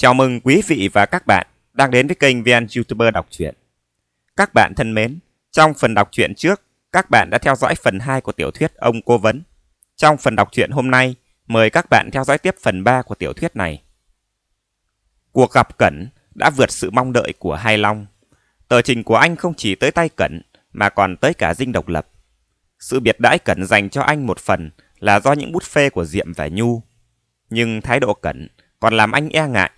Chào mừng quý vị và các bạn đang đến với kênh VN YouTuber đọc truyện. Các bạn thân mến, trong phần đọc truyện trước, các bạn đã theo dõi phần 2 của tiểu thuyết Ông Cố Vấn. Trong phần đọc truyện hôm nay, mời các bạn theo dõi tiếp phần 3 của tiểu thuyết này. Cuộc gặp Cẩn đã vượt sự mong đợi của Hai Long. Tờ trình của anh không chỉ tới tay Cẩn, mà còn tới cả dinh độc lập. Sự biệt đãi Cẩn dành cho anh một phần là do những bút phê của Diệm và Nhu. Nhưng thái độ Cẩn còn làm anh e ngại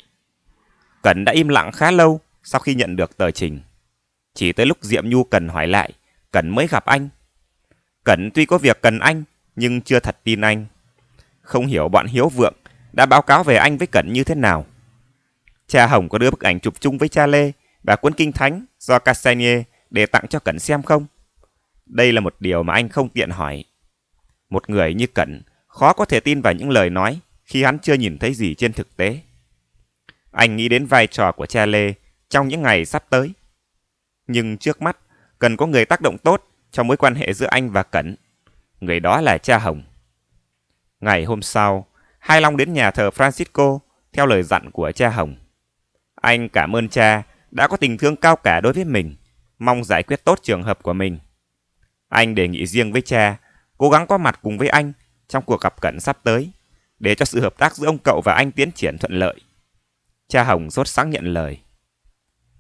Cẩn đã im lặng khá lâu sau khi nhận được tờ trình. Chỉ tới lúc Diệm Nhu cần hỏi lại, Cẩn mới gặp anh. Cẩn tuy có việc cần anh, nhưng chưa thật tin anh. Không hiểu bọn Hiếu Vượng đã báo cáo về anh với Cẩn như thế nào. Cha Hồng có đưa bức ảnh chụp chung với cha Lê và cuốn kinh thánh do Castanier để tặng cho Cẩn xem không? Đây là một điều mà anh không tiện hỏi. Một người như Cẩn khó có thể tin vào những lời nói khi hắn chưa nhìn thấy gì trên thực tế. Anh nghĩ đến vai trò của cha Lê trong những ngày sắp tới. Nhưng trước mắt, cần có người tác động tốt trong mối quan hệ giữa anh và Cẩn. Người đó là cha Hồng. Ngày hôm sau, Hai Long đến nhà thờ Francisco theo lời dặn của cha Hồng. Anh cảm ơn cha đã có tình thương cao cả đối với mình, mong giải quyết tốt trường hợp của mình. Anh đề nghị riêng với cha, cố gắng có mặt cùng với anh trong cuộc gặp Cẩn sắp tới, để cho sự hợp tác giữa ông cậu và anh tiến triển thuận lợi. Cha Hồng sốt sáng nhận lời.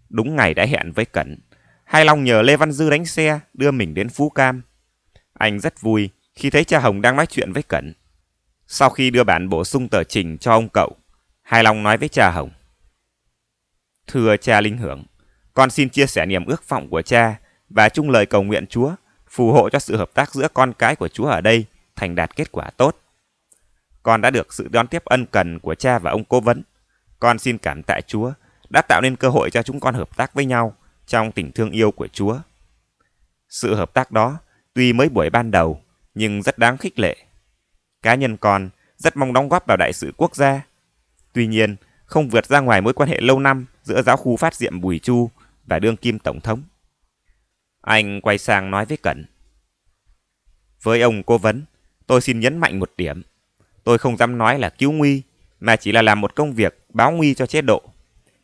Đúng ngày đã hẹn với Cẩn, Hai Long nhờ Lê Văn Dư đánh xe đưa mình đến Phú Cam. Anh rất vui khi thấy cha Hồng đang nói chuyện với Cẩn. Sau khi đưa bản bổ sung tờ trình cho ông cậu, Hai Long nói với cha Hồng. Thưa cha Linh Hưởng, con xin chia sẻ niềm ước vọng của cha và chung lời cầu nguyện Chúa phù hộ cho sự hợp tác giữa con cái của Chúa ở đây thành đạt kết quả tốt. Con đã được sự đón tiếp ân cần của cha và ông cố vấn. Con xin cảm tạ Chúa đã tạo nên cơ hội cho chúng con hợp tác với nhau trong tình thương yêu của Chúa. Sự hợp tác đó tuy mới buổi ban đầu nhưng rất đáng khích lệ. Cá nhân con rất mong đóng góp vào đại sự quốc gia. Tuy nhiên, không vượt ra ngoài mối quan hệ lâu năm giữa giáo khu phát diệm Bùi Chu và đương kim tổng thống. Anh quay sang nói với Cẩn. Với ông cố vấn, tôi xin nhấn mạnh một điểm. Tôi không dám nói là cứu nguy, mà chỉ là làm một công việc báo nguy cho chế độ.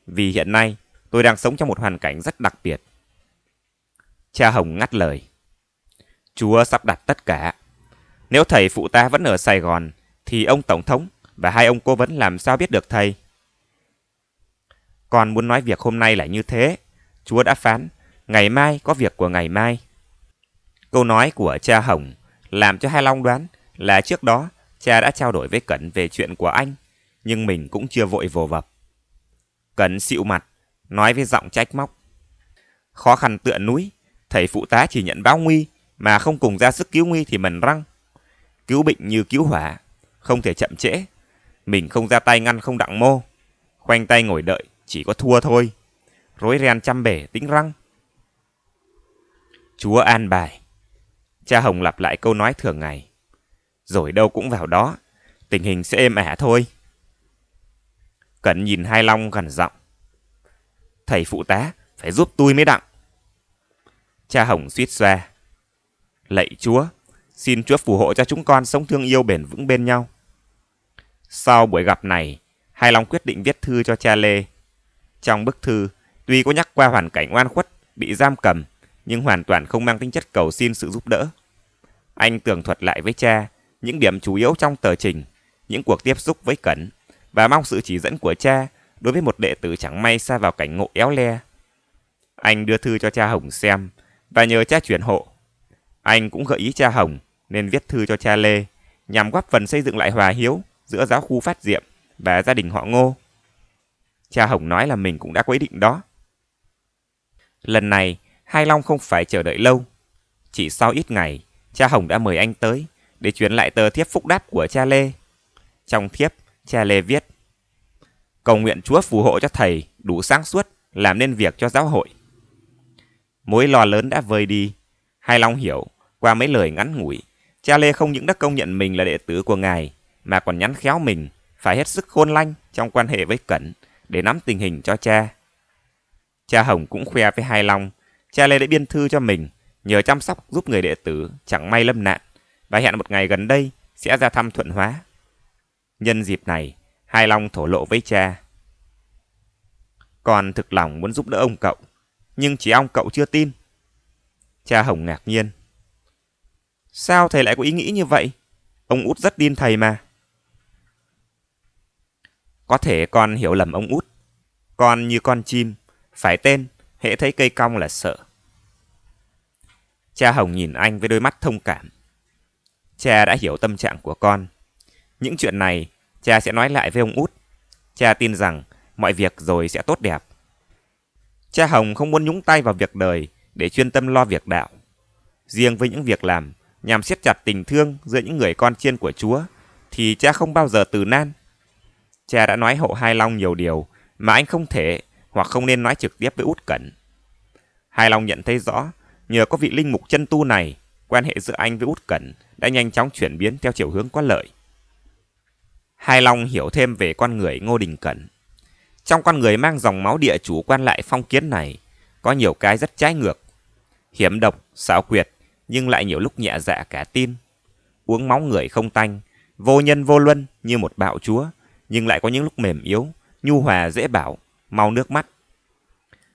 Vì hiện nay, tôi đang sống trong một hoàn cảnh rất đặc biệt. Cha Hồng ngắt lời. Chúa sắp đặt tất cả. Nếu thầy phụ ta vẫn ở Sài Gòn, thì ông Tổng thống và hai ông cố vấn làm sao biết được thầy? Con muốn nói việc hôm nay là như thế. Chúa đã phán, ngày mai có việc của ngày mai. Câu nói của cha Hồng làm cho Hai Long đoán là trước đó cha đã trao đổi với Cẩn về chuyện của anh nhưng mình cũng chưa vội vồ vập. Cấn xịu mặt, nói với giọng trách móc. Khó khăn tựa núi, thầy phụ tá chỉ nhận báo nguy, mà không cùng ra sức cứu nguy thì mần răng. Cứu bệnh như cứu hỏa, không thể chậm trễ. Mình không ra tay ngăn không đặng mô. Khoanh tay ngồi đợi, chỉ có thua thôi. Rối ren chăm bể tính răng. Chúa an bài. Cha Hồng lặp lại câu nói thường ngày. Rồi đâu cũng vào đó, tình hình sẽ êm ả thôi. Cẩn nhìn Hai Long gần giọng. Thầy phụ tá, phải giúp tôi mới đặng. Cha Hồng suýt xoa. Lạy Chúa, xin Chúa phù hộ cho chúng con sống thương yêu bền vững bên nhau. Sau buổi gặp này, Hai Long quyết định viết thư cho cha Lê. Trong bức thư, tuy có nhắc qua hoàn cảnh oan khuất, bị giam cầm, nhưng hoàn toàn không mang tính chất cầu xin sự giúp đỡ. Anh tường thuật lại với cha những điểm chủ yếu trong tờ trình, những cuộc tiếp xúc với Cẩn và mong sự chỉ dẫn của cha đối với một đệ tử chẳng may xa vào cảnh ngộ éo le. Anh đưa thư cho cha Hồng xem và nhờ cha chuyển hộ. Anh cũng gợi ý cha Hồng nên viết thư cho cha Lê nhằm góp phần xây dựng lại hòa hiếu giữa giáo khu phát diệm và gia đình họ Ngô. Cha Hồng nói là mình cũng đã có ý định đó. Lần này, Hai Long không phải chờ đợi lâu. Chỉ sau ít ngày, cha Hồng đã mời anh tới để chuyển lại tờ thiếp phúc đáp của cha Lê. Trong thiếp, Cha Lê viết, cầu nguyện Chúa phù hộ cho thầy đủ sáng suốt làm nên việc cho giáo hội. Mối lo lớn đã vơi đi, Hai Long hiểu, qua mấy lời ngắn ngủi, cha Lê không những đã công nhận mình là đệ tử của ngài, mà còn nhắn khéo mình phải hết sức khôn lanh trong quan hệ với Cẩn để nắm tình hình cho cha. Cha Hồng cũng khoe với Hai Long, cha Lê đã biên thư cho mình, nhờ chăm sóc giúp người đệ tử chẳng may lâm nạn, và hẹn một ngày gần đây sẽ ra thăm Thuận Hóa. Nhân dịp này, Hai Long thổ lộ với cha. Con thực lòng muốn giúp đỡ ông cậu, nhưng chỉ ông cậu chưa tin. Cha Hồng ngạc nhiên. Sao thầy lại có ý nghĩ như vậy? Ông út rất tin thầy mà. Có thể con hiểu lầm ông út. Con như con chim, phải tên, hễ thấy cây cong là sợ. Cha Hồng nhìn anh với đôi mắt thông cảm. Cha đã hiểu tâm trạng của con. Những chuyện này, cha sẽ nói lại với ông út. Cha tin rằng mọi việc rồi sẽ tốt đẹp. Cha Hồng không muốn nhúng tay vào việc đời để chuyên tâm lo việc đạo. Riêng với những việc làm nhằm siết chặt tình thương giữa những người con chiên của Chúa thì cha không bao giờ từ nan. Cha đã nói hộ Hai Long nhiều điều mà anh không thể hoặc không nên nói trực tiếp với Út Cẩn. Hai Long nhận thấy rõ, nhờ có vị linh mục chân tu này, quan hệ giữa anh với Út Cẩn đã nhanh chóng chuyển biến theo chiều hướng có lợi. Hai Long hiểu thêm về con người Ngô Đình Cẩn. Trong con người mang dòng máu địa chủ quan lại phong kiến này, có nhiều cái rất trái ngược. Hiểm độc, xảo quyệt, nhưng lại nhiều lúc nhẹ dạ cả tin. Uống máu người không tanh, vô nhân vô luân như một bạo chúa, nhưng lại có những lúc mềm yếu, nhu hòa dễ bảo, mau nước mắt.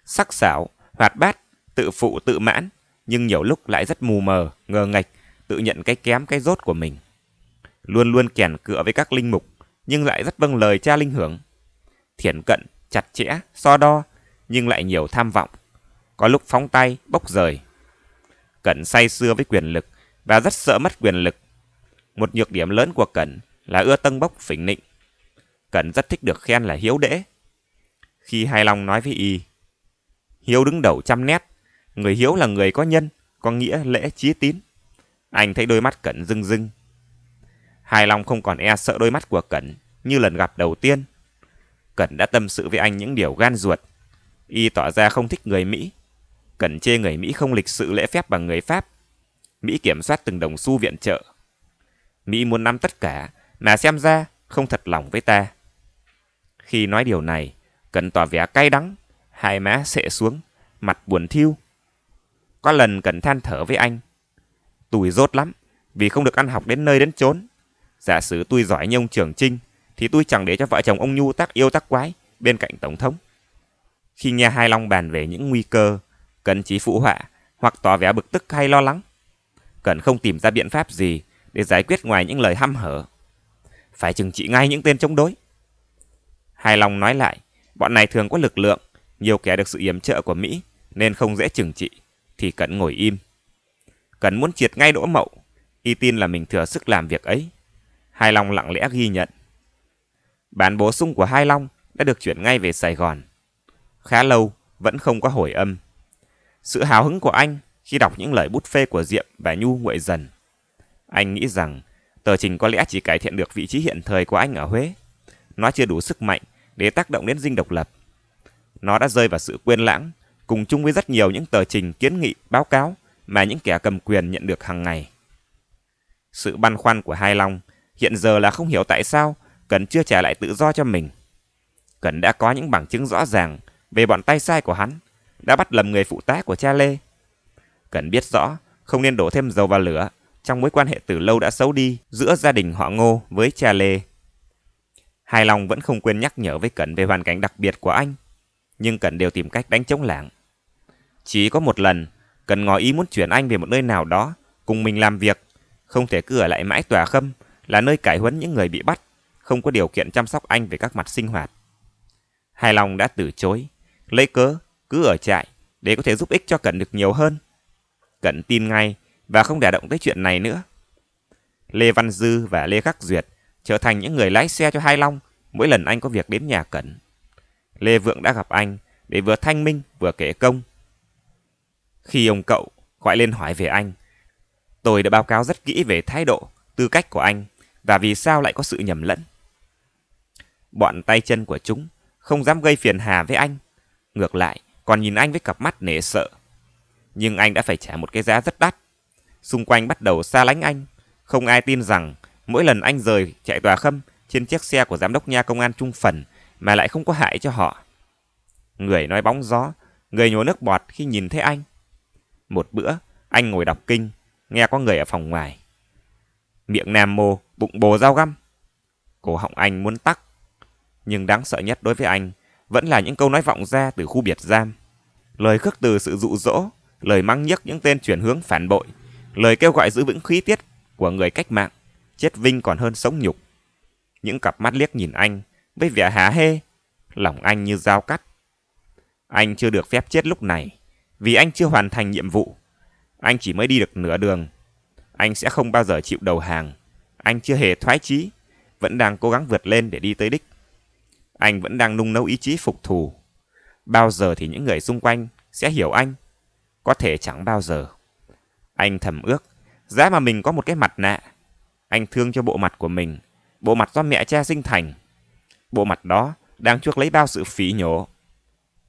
Sắc sảo, hoạt bát, tự phụ tự mãn, nhưng nhiều lúc lại rất mù mờ, ngờ ngạch, tự nhận cái kém cái rốt của mình. Luôn luôn kèn cựa với các linh mục, nhưng lại rất vâng lời cha linh hưởng. Thiển cận, chặt chẽ, so đo, nhưng lại nhiều tham vọng. Có lúc phóng tay, bốc rời. Cẩn say xưa với quyền lực và rất sợ mất quyền lực. Một nhược điểm lớn của Cẩn là ưa tân bốc phỉnh nịnh. Cẩn rất thích được khen là hiếu đễ. Khi Hai Long nói với y, Hiếu đứng đầu trăm nét, người hiếu là người có nhân, có nghĩa lễ trí tín. Anh thấy đôi mắt Cẩn rưng rưng, Hải Long không còn e sợ đôi mắt của Cẩn như lần gặp đầu tiên. Cẩn đã tâm sự với anh những điều gan ruột. Y tỏ ra không thích người Mỹ. Cẩn chê người Mỹ không lịch sự lễ phép bằng người Pháp. Mỹ kiểm soát từng đồng xu viện trợ. Mỹ muốn nắm tất cả, mà xem ra không thật lòng với ta. Khi nói điều này, Cẩn tỏ vẻ cay đắng, hai má sệ xuống, mặt buồn thiêu. Có lần Cẩn than thở với anh. Tùi rốt lắm, vì không được ăn học đến nơi đến chốn. Giả sử tôi giỏi như ông Trường Trinh thì tôi chẳng để cho vợ chồng ông Nhu tác yêu tác quái bên cạnh Tổng thống. Khi nghe Hai Long bàn về những nguy cơ, cần trí phụ họa hoặc tỏ vẻ bực tức hay lo lắng. Cần không tìm ra biện pháp gì để giải quyết ngoài những lời hăm hở. Phải trừng trị ngay những tên chống đối. Hai Long nói lại, bọn này thường có lực lượng, nhiều kẻ được sự yểm trợ của Mỹ nên không dễ trừng trị, thì cần ngồi im. cần muốn triệt ngay đỗ mậu, y tin là mình thừa sức làm việc ấy. Hai Long lặng lẽ ghi nhận. Bản bổ sung của Hai Long đã được chuyển ngay về Sài Gòn. Khá lâu, vẫn không có hồi âm. Sự hào hứng của anh khi đọc những lời bút phê của Diệm và Nhu nguội dần. Anh nghĩ rằng tờ trình có lẽ chỉ cải thiện được vị trí hiện thời của anh ở Huế. Nó chưa đủ sức mạnh để tác động đến dinh độc lập. Nó đã rơi vào sự quên lãng, cùng chung với rất nhiều những tờ trình kiến nghị, báo cáo mà những kẻ cầm quyền nhận được hàng ngày. Sự băn khoăn của Hai Long Hiện giờ là không hiểu tại sao Cần chưa trả lại tự do cho mình. Cần đã có những bằng chứng rõ ràng về bọn tay sai của hắn, đã bắt lầm người phụ tá của cha Lê. Cần biết rõ, không nên đổ thêm dầu vào lửa trong mối quan hệ từ lâu đã xấu đi giữa gia đình họ Ngô với cha Lê. Hai Long vẫn không quên nhắc nhở với Cẩn về hoàn cảnh đặc biệt của anh, nhưng Cẩn đều tìm cách đánh chống lảng. Chỉ có một lần, Cẩn ngỏ ý muốn chuyển anh về một nơi nào đó, cùng mình làm việc, không thể cứ ở lại mãi tòa khâm là nơi cải huấn những người bị bắt, không có điều kiện chăm sóc anh về các mặt sinh hoạt. Hài Long đã từ chối, lấy cớ cứ ở trại để có thể giúp ích cho Cẩn được nhiều hơn. Cẩn tin ngay và không đả động tới chuyện này nữa. Lê Văn Dư và Lê Khắc Duyệt trở thành những người lái xe cho Hai Long mỗi lần anh có việc đến nhà Cẩn. Lê Vượng đã gặp anh để vừa thanh minh vừa kể công. Khi ông cậu gọi lên hỏi về anh, tôi đã báo cáo rất kỹ về thái độ, tư cách của anh và vì sao lại có sự nhầm lẫn. Bọn tay chân của chúng không dám gây phiền hà với anh, ngược lại còn nhìn anh với cặp mắt nể sợ. Nhưng anh đã phải trả một cái giá rất đắt. Xung quanh bắt đầu xa lánh anh, không ai tin rằng mỗi lần anh rời chạy tòa khâm trên chiếc xe của giám đốc nha công an trung phần mà lại không có hại cho họ. Người nói bóng gió, người nhổ nước bọt khi nhìn thấy anh. Một bữa, anh ngồi đọc kinh, nghe có người ở phòng ngoài. Miệng Nam Mô bụng bồ dao găm. Cổ họng anh muốn tắc. Nhưng đáng sợ nhất đối với anh vẫn là những câu nói vọng ra từ khu biệt giam. Lời khước từ sự dụ dỗ, lời mắng nhấc những tên chuyển hướng phản bội, lời kêu gọi giữ vững khí tiết của người cách mạng, chết vinh còn hơn sống nhục. Những cặp mắt liếc nhìn anh với vẻ há hê, lòng anh như dao cắt. Anh chưa được phép chết lúc này, vì anh chưa hoàn thành nhiệm vụ. Anh chỉ mới đi được nửa đường. Anh sẽ không bao giờ chịu đầu hàng. Anh chưa hề thoái chí, vẫn đang cố gắng vượt lên để đi tới đích. Anh vẫn đang nung nấu ý chí phục thù. Bao giờ thì những người xung quanh sẽ hiểu anh? Có thể chẳng bao giờ. Anh thầm ước, giá mà mình có một cái mặt nạ. Anh thương cho bộ mặt của mình, bộ mặt do mẹ cha sinh thành. Bộ mặt đó đang chuốc lấy bao sự phỉ nhổ.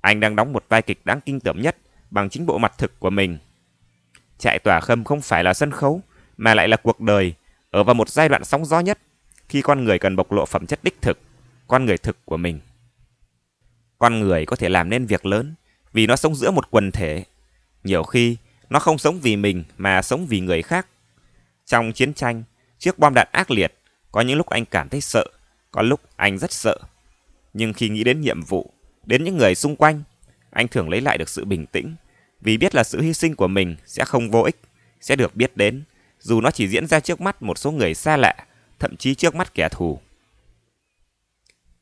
Anh đang đóng một vai kịch đáng kinh tởm nhất bằng chính bộ mặt thực của mình. Trại tỏa khâm không phải là sân khấu, mà lại là cuộc đời ở vào một giai đoạn sóng gió nhất, khi con người cần bộc lộ phẩm chất đích thực, con người thực của mình. Con người có thể làm nên việc lớn vì nó sống giữa một quần thể. Nhiều khi, nó không sống vì mình mà sống vì người khác. Trong chiến tranh, chiếc bom đạn ác liệt, có những lúc anh cảm thấy sợ, có lúc anh rất sợ. Nhưng khi nghĩ đến nhiệm vụ, đến những người xung quanh, anh thường lấy lại được sự bình tĩnh vì biết là sự hy sinh của mình sẽ không vô ích, sẽ được biết đến dù nó chỉ diễn ra trước mắt một số người xa lạ, thậm chí trước mắt kẻ thù.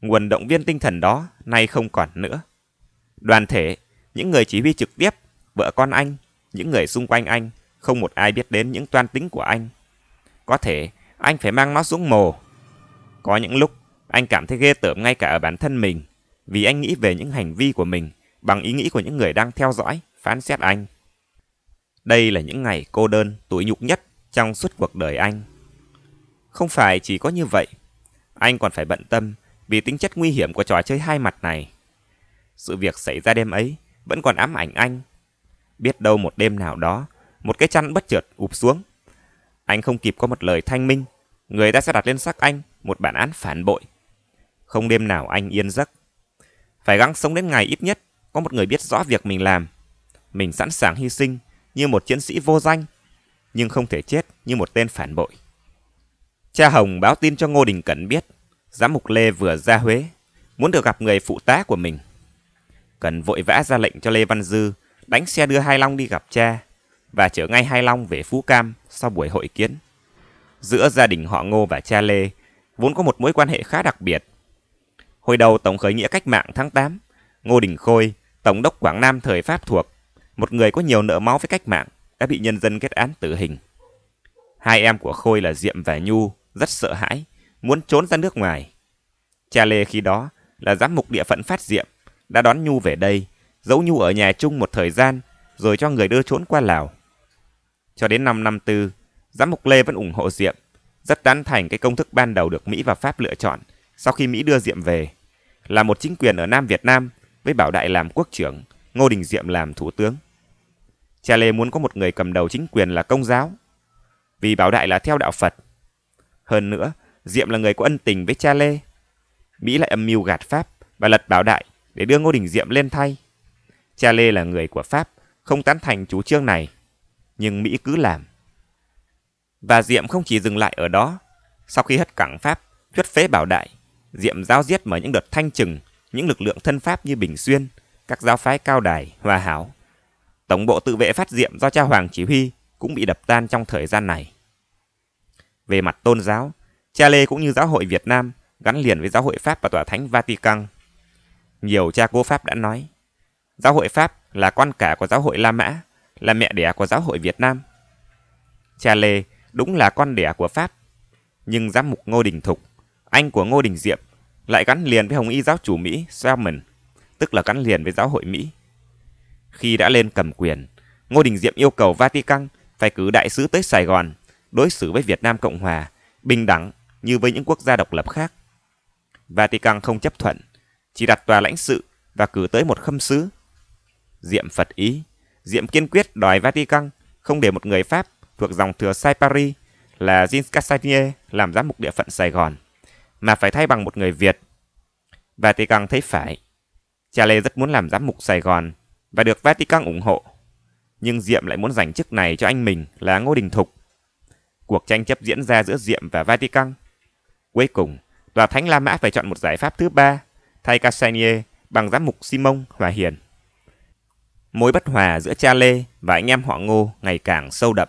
Nguồn động viên tinh thần đó nay không còn nữa. Đoàn thể, những người chỉ huy trực tiếp, vợ con anh, những người xung quanh anh, không một ai biết đến những toan tính của anh. Có thể anh phải mang nó xuống mồ. Có những lúc anh cảm thấy ghê tởm ngay cả ở bản thân mình vì anh nghĩ về những hành vi của mình bằng ý nghĩ của những người đang theo dõi, phán xét anh. Đây là những ngày cô đơn, tủi nhục nhất trong suốt cuộc đời anh. Không phải chỉ có như vậy, anh còn phải bận tâm vì tính chất nguy hiểm của trò chơi hai mặt này. Sự việc xảy ra đêm ấy vẫn còn ám ảnh anh. Biết đâu một đêm nào đó, một cái chăn bất chợt úp xuống. Anh không kịp có một lời thanh minh, người ta sẽ đặt lên xác anh một bản án phản bội. Không đêm nào anh yên giấc. Phải gắng sống đến ngày ít nhất có một người biết rõ việc mình làm. Mình sẵn sàng hy sinh như một chiến sĩ vô danh nhưng không thể chết như một tên phản bội. Cha Hồng báo tin cho Ngô Đình Cẩn biết, giám mục Lê vừa ra Huế, muốn được gặp người phụ tá của mình. Cần vội vã ra lệnh cho Lê Văn Dư đánh xe đưa Hai Long đi gặp cha và chở ngay Hai Long về Phú Cam sau buổi hội kiến. Giữa gia đình họ Ngô và cha Lê vốn có một mối quan hệ khá đặc biệt. Hồi đầu Tổng khởi nghĩa cách mạng tháng 8, Ngô Đình Khôi, Tổng đốc Quảng Nam thời Pháp thuộc, một người có nhiều nợ máu với cách mạng, đã bị nhân dân kết án tử hình. Hai em của Khôi là Diệm và Nhu rất sợ hãi, muốn trốn ra nước ngoài. Cha Lê khi đó là giám mục địa phận Phát Diệm, đã đón Nhu về đây, giấu Nhu ở nhà chung một thời gian, rồi cho người đưa trốn qua Lào. Cho đến năm 54, giám mục Lê vẫn ủng hộ Diệm, rất tán thành cái công thức ban đầu được Mỹ và Pháp lựa chọn sau khi Mỹ đưa Diệm về, là một chính quyền ở Nam Việt Nam với Bảo Đại làm quốc trưởng, Ngô Đình Diệm làm thủ tướng. Cha Lê muốn có một người cầm đầu chính quyền là công giáo, vì Bảo Đại là theo đạo Phật. Hơn nữa, Diệm là người có ân tình với cha Lê. Mỹ lại âm mưu gạt Pháp và lật Bảo Đại để đưa Ngô Đình Diệm lên thay. Cha Lê là người của Pháp, không tán thành chủ trương này, nhưng Mỹ cứ làm. Và Diệm không chỉ dừng lại ở đó. Sau khi hất cẳng Pháp, thuyết phế Bảo Đại, Diệm giao giết mở những đợt thanh trừng, những lực lượng thân Pháp như Bình Xuyên, các giáo phái cao đài, hòa hảo Tổng bộ tự vệ phát diệm do cha Hoàng chỉ huy cũng bị đập tan trong thời gian này. Về mặt tôn giáo, cha Lê cũng như giáo hội Việt Nam gắn liền với giáo hội Pháp và tòa thánh Vatican. Nhiều cha cố Pháp đã nói, giáo hội Pháp là con cả của giáo hội La Mã, là mẹ đẻ của giáo hội Việt Nam. Cha Lê đúng là con đẻ của Pháp, nhưng giám mục Ngô Đình Thục, anh của Ngô Đình Diệm, lại gắn liền với Hồng Y giáo chủ Mỹ Selman, tức là gắn liền với giáo hội Mỹ. Khi đã lên cầm quyền, Ngô Đình Diệm yêu cầu Vatican phải cử đại sứ tới Sài Gòn, đối xử với Việt Nam Cộng Hòa, bình đẳng như với những quốc gia độc lập khác. Vatican không chấp thuận, chỉ đặt tòa lãnh sự và cử tới một khâm sứ. Diệm Phật ý, Diệm kiên quyết đòi Vatican không để một người Pháp thuộc dòng thừa Sai Paris là Jean Cassanier làm giám mục địa phận Sài Gòn, mà phải thay bằng một người Việt. Vatican thấy phải. Cha Lê rất muốn làm giám mục Sài Gòn và được Vatican ủng hộ. Nhưng Diệm lại muốn giành chức này cho anh mình là Ngô Đình Thục. Cuộc tranh chấp diễn ra giữa Diệm và Vatican. Cuối cùng, Tòa Thánh La Mã phải chọn một giải pháp thứ ba thay Cassanier bằng giám mục Simon Hòa Hiền. Mối bất hòa giữa cha Lê và anh em họ Ngô ngày càng sâu đậm.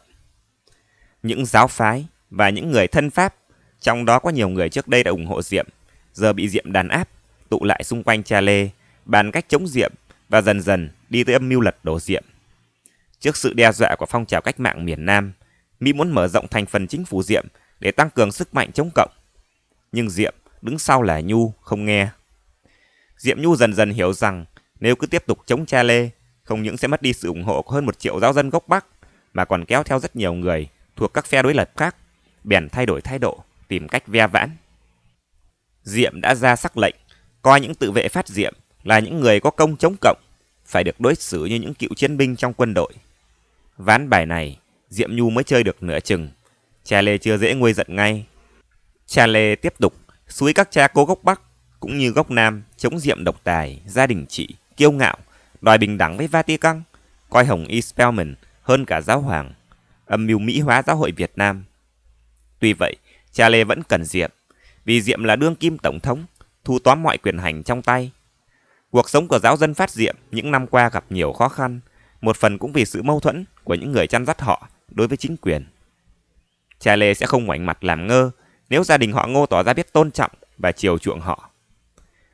Những giáo phái và những người thân Pháp, trong đó có nhiều người trước đây đã ủng hộ Diệm, giờ bị Diệm đàn áp, tụ lại xung quanh cha Lê, bàn cách chống Diệm và dần dần đi tới âm mưu lật đổ Diệm. Trước sự đe dọa của phong trào cách mạng miền Nam, Mỹ muốn mở rộng thành phần chính phủ Diệm để tăng cường sức mạnh chống cộng. Nhưng Diệm đứng sau là Nhu không nghe. Diệm Nhu dần dần hiểu rằng nếu cứ tiếp tục chống cha Lê, không những sẽ mất đi sự ủng hộ của hơn một triệu giáo dân gốc Bắc, mà còn kéo theo rất nhiều người thuộc các phe đối lập khác, bèn thay đổi thái độ, tìm cách ve vãn. Diệm đã ra sắc lệnh, coi những tự vệ phát diệm là những người có công chống cộng phải được đối xử như những cựu chiến binh trong quân đội. Ván bài này, Diệm Nhu mới chơi được nửa chừng. Cha Lê chưa dễ nguôi giận ngay. Cha Lê tiếp tục suối các cha cố gốc Bắc cũng như gốc Nam chống Diệm độc tài, gia đình trị, kiêu ngạo, đòi bình đẳng với Vatican, coi Hồng E. Spellman hơn cả giáo hoàng, âm mưu mỹ hóa giáo hội Việt Nam. Tuy vậy, cha Lê vẫn cần Diệm, vì Diệm là đương kim tổng thống, thu tóm mọi quyền hành trong tay, Cuộc sống của giáo dân phát diệm những năm qua gặp nhiều khó khăn, một phần cũng vì sự mâu thuẫn của những người chăn dắt họ đối với chính quyền. Cha Lê sẽ không ngoảnh mặt làm ngơ nếu gia đình họ ngô tỏ ra biết tôn trọng và chiều chuộng họ.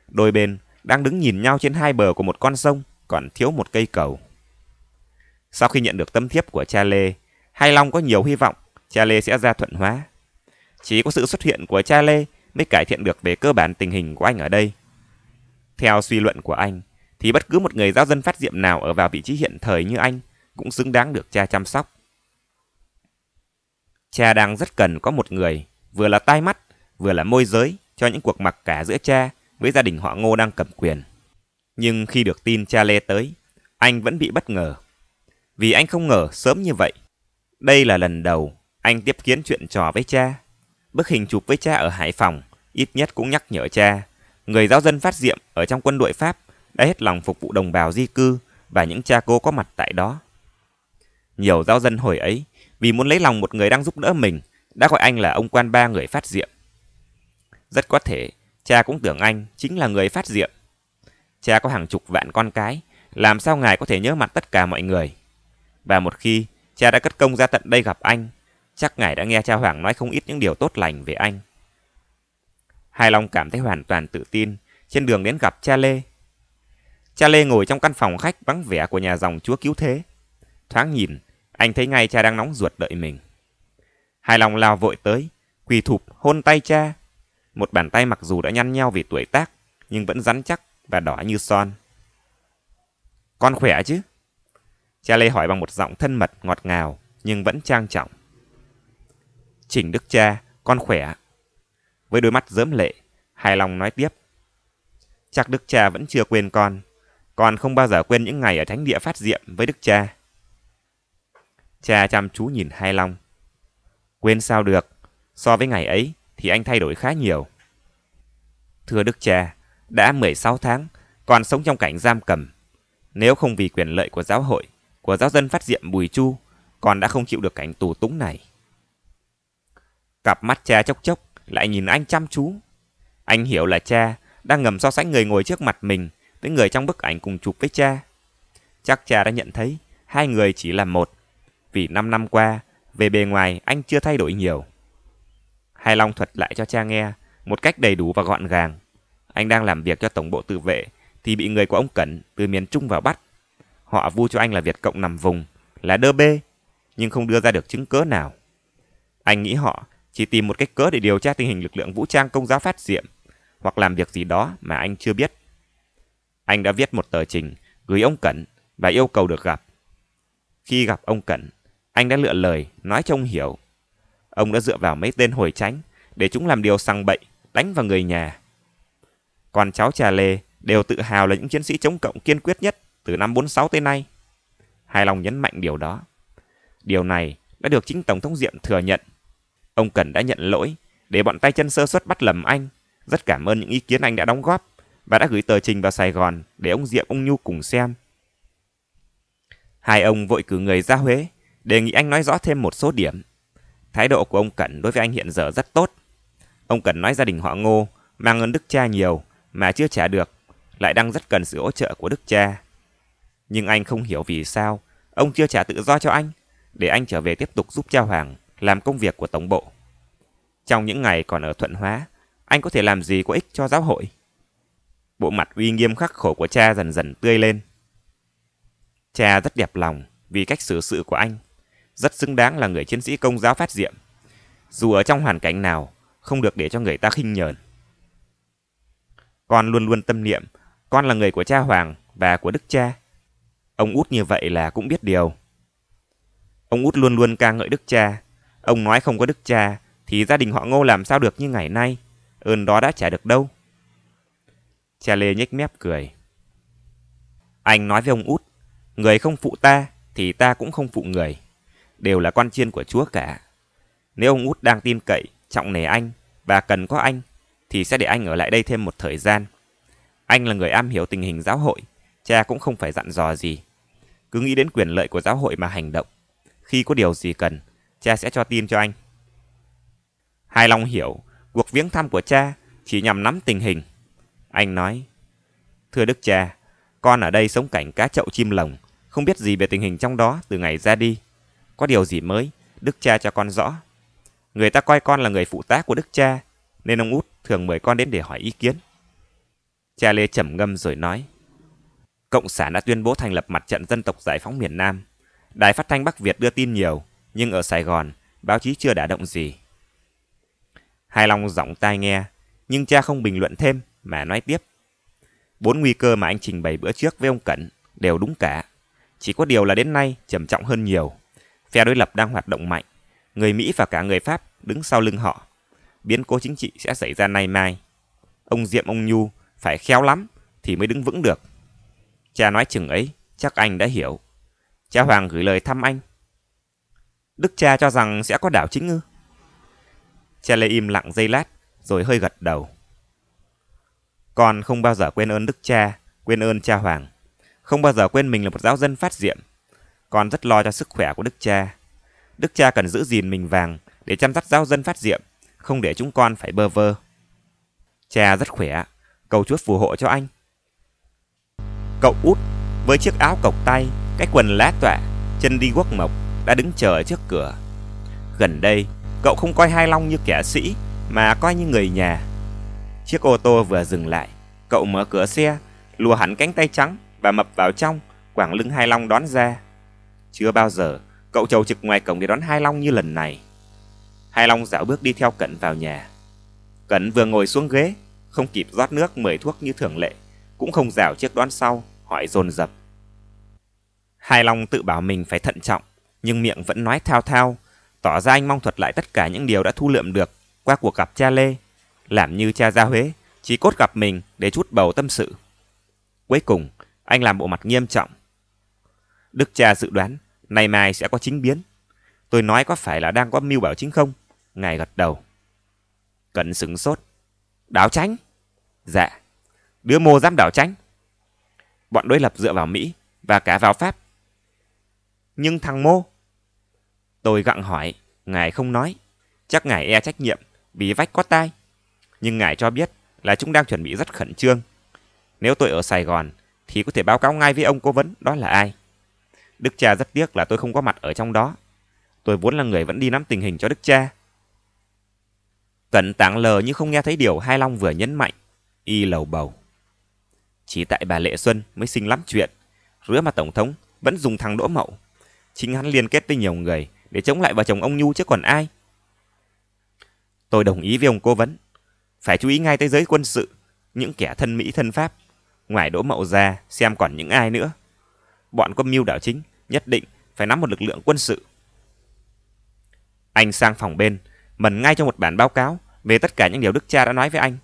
Đôi bên đang đứng nhìn nhau trên hai bờ của một con sông còn thiếu một cây cầu. Sau khi nhận được tâm thiếp của cha Lê, Hai Long có nhiều hy vọng cha Lê sẽ ra thuận hóa. Chỉ có sự xuất hiện của cha Lê mới cải thiện được về cơ bản tình hình của anh ở đây. Theo suy luận của anh, thì bất cứ một người giáo dân phát diệm nào ở vào vị trí hiện thời như anh cũng xứng đáng được cha chăm sóc. Cha đang rất cần có một người, vừa là tai mắt, vừa là môi giới cho những cuộc mặc cả giữa cha với gia đình họ ngô đang cầm quyền. Nhưng khi được tin cha Lê tới, anh vẫn bị bất ngờ. Vì anh không ngờ sớm như vậy. Đây là lần đầu anh tiếp kiến chuyện trò với cha. Bức hình chụp với cha ở Hải Phòng ít nhất cũng nhắc nhở cha người giáo dân phát diệm ở trong quân đội Pháp đã hết lòng phục vụ đồng bào di cư và những cha cô có mặt tại đó. Nhiều giáo dân hồi ấy, vì muốn lấy lòng một người đang giúp đỡ mình, đã gọi anh là ông quan ba người phát diệm. Rất có thể, cha cũng tưởng anh chính là người phát diệm. Cha có hàng chục vạn con cái, làm sao ngài có thể nhớ mặt tất cả mọi người. Và một khi cha đã cất công ra tận đây gặp anh, chắc ngài đã nghe cha Hoàng nói không ít những điều tốt lành về anh. Hai Long cảm thấy hoàn toàn tự tin trên đường đến gặp cha Lê. Cha Lê ngồi trong căn phòng khách vắng vẻ của nhà dòng chúa cứu thế. Thoáng nhìn, anh thấy ngay cha đang nóng ruột đợi mình. Hai Long lao vội tới, quỳ thụp hôn tay cha. Một bàn tay mặc dù đã nhăn nhau vì tuổi tác, nhưng vẫn rắn chắc và đỏ như son. Con khỏe chứ? Cha Lê hỏi bằng một giọng thân mật ngọt ngào, nhưng vẫn trang trọng. Chỉnh Đức Cha, con khỏe với đôi mắt dớm lệ, hài lòng nói tiếp. Chắc Đức Cha vẫn chưa quên con, con không bao giờ quên những ngày ở thánh địa phát diệm với Đức Cha. Cha chăm chú nhìn Hai Long. Quên sao được, so với ngày ấy thì anh thay đổi khá nhiều. Thưa Đức Cha, đã 16 tháng, con sống trong cảnh giam cầm. Nếu không vì quyền lợi của giáo hội, của giáo dân phát diệm Bùi Chu, con đã không chịu được cảnh tù túng này. Cặp mắt cha chốc chốc, lại nhìn anh chăm chú. Anh hiểu là cha đang ngầm so sánh người ngồi trước mặt mình với người trong bức ảnh cùng chụp với cha. Chắc cha đã nhận thấy hai người chỉ là một. Vì năm năm qua, về bề ngoài anh chưa thay đổi nhiều. Hai Long thuật lại cho cha nghe một cách đầy đủ và gọn gàng. Anh đang làm việc cho Tổng bộ Tự vệ thì bị người của ông Cẩn từ miền Trung vào bắt. Họ vu cho anh là Việt Cộng nằm vùng, là đơ bê, nhưng không đưa ra được chứng cớ nào. Anh nghĩ họ chỉ tìm một cách cớ để điều tra tình hình lực lượng vũ trang công giáo phát diệm hoặc làm việc gì đó mà anh chưa biết. Anh đã viết một tờ trình gửi ông Cẩn và yêu cầu được gặp. Khi gặp ông Cẩn, anh đã lựa lời nói cho ông hiểu. Ông đã dựa vào mấy tên hồi tránh để chúng làm điều sằng bậy, đánh vào người nhà. Còn cháu Trà Lê đều tự hào là những chiến sĩ chống cộng kiên quyết nhất từ năm 46 tới nay. Hài lòng nhấn mạnh điều đó. Điều này đã được chính Tổng thống Diệm thừa nhận Ông Cần đã nhận lỗi, để bọn tay chân sơ suất bắt lầm anh. Rất cảm ơn những ý kiến anh đã đóng góp và đã gửi tờ trình vào Sài Gòn để ông Diệm ông Nhu cùng xem. Hai ông vội cử người ra Huế, đề nghị anh nói rõ thêm một số điểm. Thái độ của ông Cẩn đối với anh hiện giờ rất tốt. Ông Cẩn nói gia đình họ Ngô mang ơn Đức Cha nhiều mà chưa trả được, lại đang rất cần sự hỗ trợ của Đức Cha. Nhưng anh không hiểu vì sao ông chưa trả tự do cho anh, để anh trở về tiếp tục giúp cha Hoàng làm công việc của tổng bộ. Trong những ngày còn ở Thuận Hóa, anh có thể làm gì có ích cho giáo hội? Bộ mặt uy nghiêm khắc khổ của cha dần dần tươi lên. Cha rất đẹp lòng vì cách xử sự của anh, rất xứng đáng là người chiến sĩ công giáo phát diệm. Dù ở trong hoàn cảnh nào, không được để cho người ta khinh nhờn. Con luôn luôn tâm niệm, con là người của cha Hoàng và của Đức Cha. Ông út như vậy là cũng biết điều. Ông út luôn luôn ca ngợi Đức Cha Ông nói không có đức cha, thì gia đình họ ngô làm sao được như ngày nay. Ơn đó đã trả được đâu. Cha Lê nhếch mép cười. Anh nói với ông út, người không phụ ta thì ta cũng không phụ người. Đều là con chiên của Chúa cả. Nếu ông út đang tin cậy, trọng nể anh và cần có anh, thì sẽ để anh ở lại đây thêm một thời gian. Anh là người am hiểu tình hình giáo hội, cha cũng không phải dặn dò gì. Cứ nghĩ đến quyền lợi của giáo hội mà hành động. Khi có điều gì cần, cha sẽ cho tin cho anh. Hai Long hiểu, cuộc viếng thăm của cha chỉ nhằm nắm tình hình. Anh nói, Thưa Đức cha, con ở đây sống cảnh cá chậu chim lồng, không biết gì về tình hình trong đó từ ngày ra đi. Có điều gì mới, Đức cha cho con rõ. Người ta coi con là người phụ tá của Đức cha, nên ông út thường mời con đến để hỏi ý kiến. Cha Lê trầm ngâm rồi nói, Cộng sản đã tuyên bố thành lập mặt trận dân tộc giải phóng miền Nam. Đài phát thanh Bắc Việt đưa tin nhiều, nhưng ở Sài Gòn, báo chí chưa đả động gì. Hai Long giọng tai nghe, nhưng cha không bình luận thêm mà nói tiếp. Bốn nguy cơ mà anh trình bày bữa trước với ông Cẩn đều đúng cả. Chỉ có điều là đến nay trầm trọng hơn nhiều. Phe đối lập đang hoạt động mạnh. Người Mỹ và cả người Pháp đứng sau lưng họ. Biến cố chính trị sẽ xảy ra nay mai. Ông Diệm ông Nhu phải khéo lắm thì mới đứng vững được. Cha nói chừng ấy, chắc anh đã hiểu. Cha Hoàng gửi lời thăm anh Đức cha cho rằng sẽ có đảo chính ư? Cha Lê im lặng giây lát, rồi hơi gật đầu. Con không bao giờ quên ơn đức cha, quên ơn cha Hoàng. Không bao giờ quên mình là một giáo dân phát diệm. Con rất lo cho sức khỏe của đức cha. Đức cha cần giữ gìn mình vàng để chăm sóc giáo dân phát diệm, không để chúng con phải bơ vơ. Cha rất khỏe, cầu Chúa phù hộ cho anh. Cậu út với chiếc áo cộc tay, cái quần lá tọa, chân đi guốc mộc, đã đứng chờ trước cửa. Gần đây, cậu không coi Hai Long như kẻ sĩ mà coi như người nhà. Chiếc ô tô vừa dừng lại, cậu mở cửa xe, lùa hẳn cánh tay trắng và mập vào trong, quảng lưng Hai Long đón ra. Chưa bao giờ, cậu trầu trực ngoài cổng để đón Hai Long như lần này. Hai Long dạo bước đi theo Cận vào nhà. Cận vừa ngồi xuống ghế, không kịp rót nước mời thuốc như thường lệ, cũng không rảo chiếc đón sau, hỏi dồn dập. Hai Long tự bảo mình phải thận trọng, nhưng miệng vẫn nói thao thao, tỏ ra anh mong thuật lại tất cả những điều đã thu lượm được qua cuộc gặp cha Lê, làm như cha ra Huế, chỉ cốt gặp mình để chút bầu tâm sự. Cuối cùng, anh làm bộ mặt nghiêm trọng. Đức cha dự đoán, nay mai sẽ có chính biến. Tôi nói có phải là đang có mưu bảo chính không? Ngài gật đầu. Cẩn sửng sốt. Đảo tránh? Dạ. Đứa mô dám đảo tránh. Bọn đối lập dựa vào Mỹ và cả vào Pháp nhưng thằng Mô... Tôi gặng hỏi, ngài không nói. Chắc ngài e trách nhiệm, bí vách có tai. Nhưng ngài cho biết là chúng đang chuẩn bị rất khẩn trương. Nếu tôi ở Sài Gòn, thì có thể báo cáo ngay với ông cố vấn đó là ai. Đức cha rất tiếc là tôi không có mặt ở trong đó. Tôi vốn là người vẫn đi nắm tình hình cho đức cha. Cẩn tảng lờ như không nghe thấy điều Hai Long vừa nhấn mạnh. Y lầu bầu. Chỉ tại bà Lệ Xuân mới sinh lắm chuyện. Rứa mà Tổng thống vẫn dùng thằng Đỗ Mậu chính hắn liên kết với nhiều người để chống lại vợ chồng ông Nhu chứ còn ai. Tôi đồng ý với ông cố vấn. Phải chú ý ngay tới giới quân sự, những kẻ thân Mỹ thân Pháp. Ngoài đỗ mậu ra, xem còn những ai nữa. Bọn quân mưu đảo chính, nhất định phải nắm một lực lượng quân sự. Anh sang phòng bên, mần ngay cho một bản báo cáo về tất cả những điều Đức Cha đã nói với anh.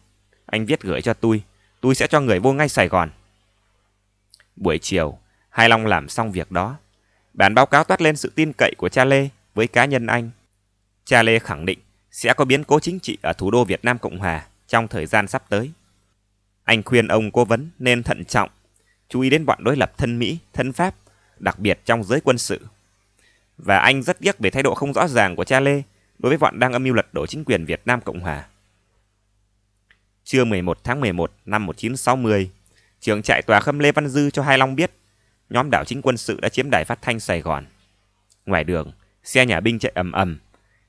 Anh viết gửi cho tôi, tôi sẽ cho người vô ngay Sài Gòn. Buổi chiều, Hai Long làm xong việc đó, Bản báo cáo toát lên sự tin cậy của cha Lê với cá nhân anh. Cha Lê khẳng định sẽ có biến cố chính trị ở thủ đô Việt Nam Cộng Hòa trong thời gian sắp tới. Anh khuyên ông cố vấn nên thận trọng, chú ý đến bọn đối lập thân Mỹ, thân Pháp, đặc biệt trong giới quân sự. Và anh rất tiếc về thái độ không rõ ràng của cha Lê đối với bọn đang âm mưu lật đổ chính quyền Việt Nam Cộng Hòa. Trưa 11 tháng 11 năm 1960, trưởng trại tòa khâm Lê Văn Dư cho Hai Long biết nhóm đảo chính quân sự đã chiếm đài phát thanh Sài Gòn. Ngoài đường, xe nhà binh chạy ầm ầm,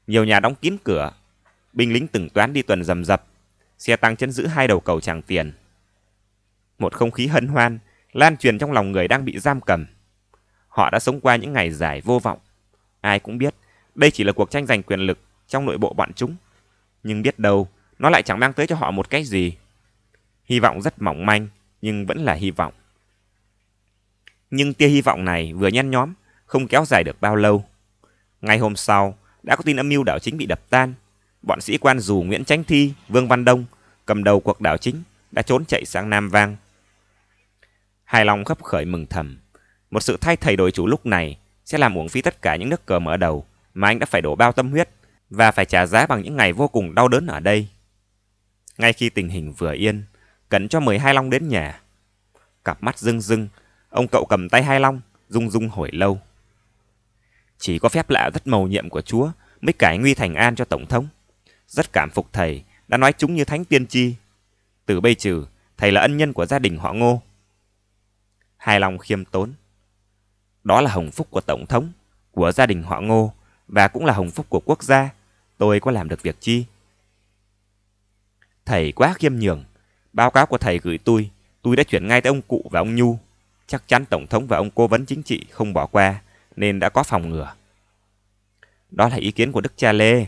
nhiều nhà đóng kín cửa, binh lính từng toán đi tuần rầm rập, xe tăng chấn giữ hai đầu cầu Tràng Tiền. Một không khí hân hoan lan truyền trong lòng người đang bị giam cầm. Họ đã sống qua những ngày dài vô vọng. Ai cũng biết, đây chỉ là cuộc tranh giành quyền lực trong nội bộ bọn chúng. Nhưng biết đâu, nó lại chẳng mang tới cho họ một cái gì. Hy vọng rất mỏng manh, nhưng vẫn là hy vọng nhưng tia hy vọng này vừa nhăn nhóm, không kéo dài được bao lâu. Ngay hôm sau, đã có tin âm mưu đảo chính bị đập tan. Bọn sĩ quan dù Nguyễn Chánh Thi, Vương Văn Đông, cầm đầu cuộc đảo chính, đã trốn chạy sang Nam Vang. Hài lòng khấp khởi mừng thầm. Một sự thay thay đổi chủ lúc này sẽ làm uổng phí tất cả những nước cờ mở đầu mà anh đã phải đổ bao tâm huyết và phải trả giá bằng những ngày vô cùng đau đớn ở đây. Ngay khi tình hình vừa yên, Cẩn cho hai Long đến nhà. Cặp mắt rưng rưng, Ông cậu cầm tay Hai Long, rung rung hồi lâu. Chỉ có phép lạ rất màu nhiệm của Chúa mới cải nguy thành an cho Tổng thống. Rất cảm phục thầy đã nói chúng như thánh tiên tri. Từ bây trừ, thầy là ân nhân của gia đình họ ngô. Hai Long khiêm tốn. Đó là hồng phúc của Tổng thống, của gia đình họ ngô và cũng là hồng phúc của quốc gia. Tôi có làm được việc chi? Thầy quá khiêm nhường. Báo cáo của thầy gửi tôi, tôi đã chuyển ngay tới ông cụ và ông Nhu chắc chắn Tổng thống và ông cố vấn chính trị không bỏ qua nên đã có phòng ngừa. Đó là ý kiến của Đức Cha Lê.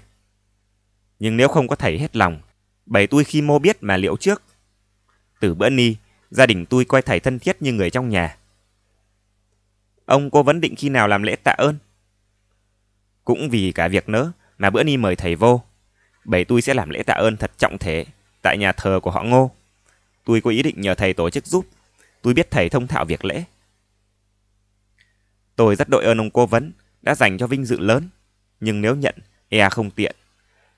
Nhưng nếu không có thầy hết lòng, bầy tôi khi mô biết mà liệu trước. Từ bữa ni, gia đình tôi coi thầy thân thiết như người trong nhà. Ông cố vấn định khi nào làm lễ tạ ơn? Cũng vì cả việc nớ mà bữa ni mời thầy vô. Bầy tôi sẽ làm lễ tạ ơn thật trọng thể tại nhà thờ của họ Ngô. Tôi có ý định nhờ thầy tổ chức giúp tôi biết thầy thông thạo việc lễ. Tôi rất đội ơn ông cố vấn, đã dành cho vinh dự lớn, nhưng nếu nhận, e không tiện.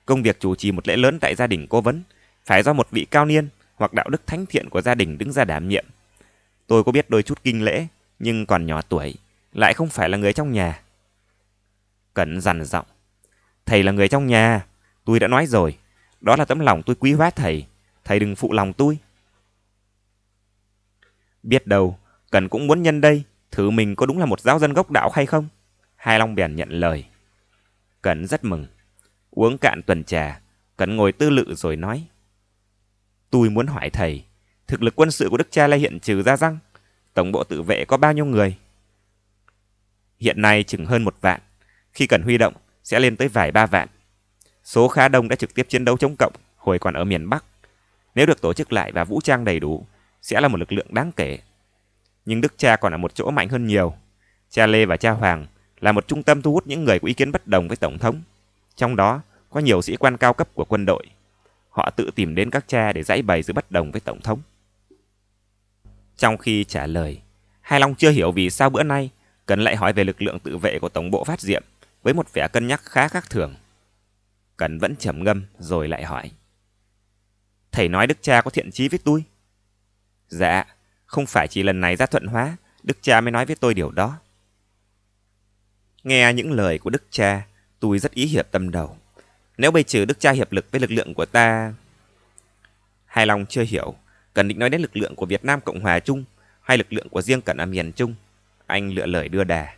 Công việc chủ trì một lễ lớn tại gia đình cố vấn phải do một vị cao niên hoặc đạo đức thánh thiện của gia đình đứng ra đảm nhiệm. Tôi có biết đôi chút kinh lễ, nhưng còn nhỏ tuổi, lại không phải là người trong nhà. Cẩn dằn giọng, thầy là người trong nhà, tôi đã nói rồi, đó là tấm lòng tôi quý hóa thầy, thầy đừng phụ lòng tôi. Biết đâu, Cần cũng muốn nhân đây, thử mình có đúng là một giáo dân gốc đạo hay không? Hai Long bèn nhận lời. Cần rất mừng. Uống cạn tuần trà, Cần ngồi tư lự rồi nói. Tôi muốn hỏi thầy, thực lực quân sự của đức cha Lê hiện trừ ra răng, tổng bộ tự vệ có bao nhiêu người? Hiện nay chừng hơn một vạn, khi cần huy động sẽ lên tới vài ba vạn. Số khá đông đã trực tiếp chiến đấu chống cộng hồi còn ở miền Bắc. Nếu được tổ chức lại và vũ trang đầy đủ sẽ là một lực lượng đáng kể. Nhưng Đức Cha còn ở một chỗ mạnh hơn nhiều. Cha Lê và Cha Hoàng là một trung tâm thu hút những người có ý kiến bất đồng với Tổng thống. Trong đó có nhiều sĩ quan cao cấp của quân đội. Họ tự tìm đến các cha để giải bày sự bất đồng với Tổng thống. Trong khi trả lời, Hai Long chưa hiểu vì sao bữa nay Cần lại hỏi về lực lượng tự vệ của Tổng bộ Phát Diệm với một vẻ cân nhắc khá khác thường. Cần vẫn trầm ngâm rồi lại hỏi. Thầy nói Đức Cha có thiện chí với tôi. Dạ, không phải chỉ lần này ra thuận hóa, đức cha mới nói với tôi điều đó. Nghe những lời của đức cha, tôi rất ý hiệp tâm đầu. Nếu bây trừ đức cha hiệp lực với lực lượng của ta... hài lòng chưa hiểu, cần định nói đến lực lượng của Việt Nam Cộng Hòa Trung hay lực lượng của riêng cần ở miền Trung. Anh lựa lời đưa đà.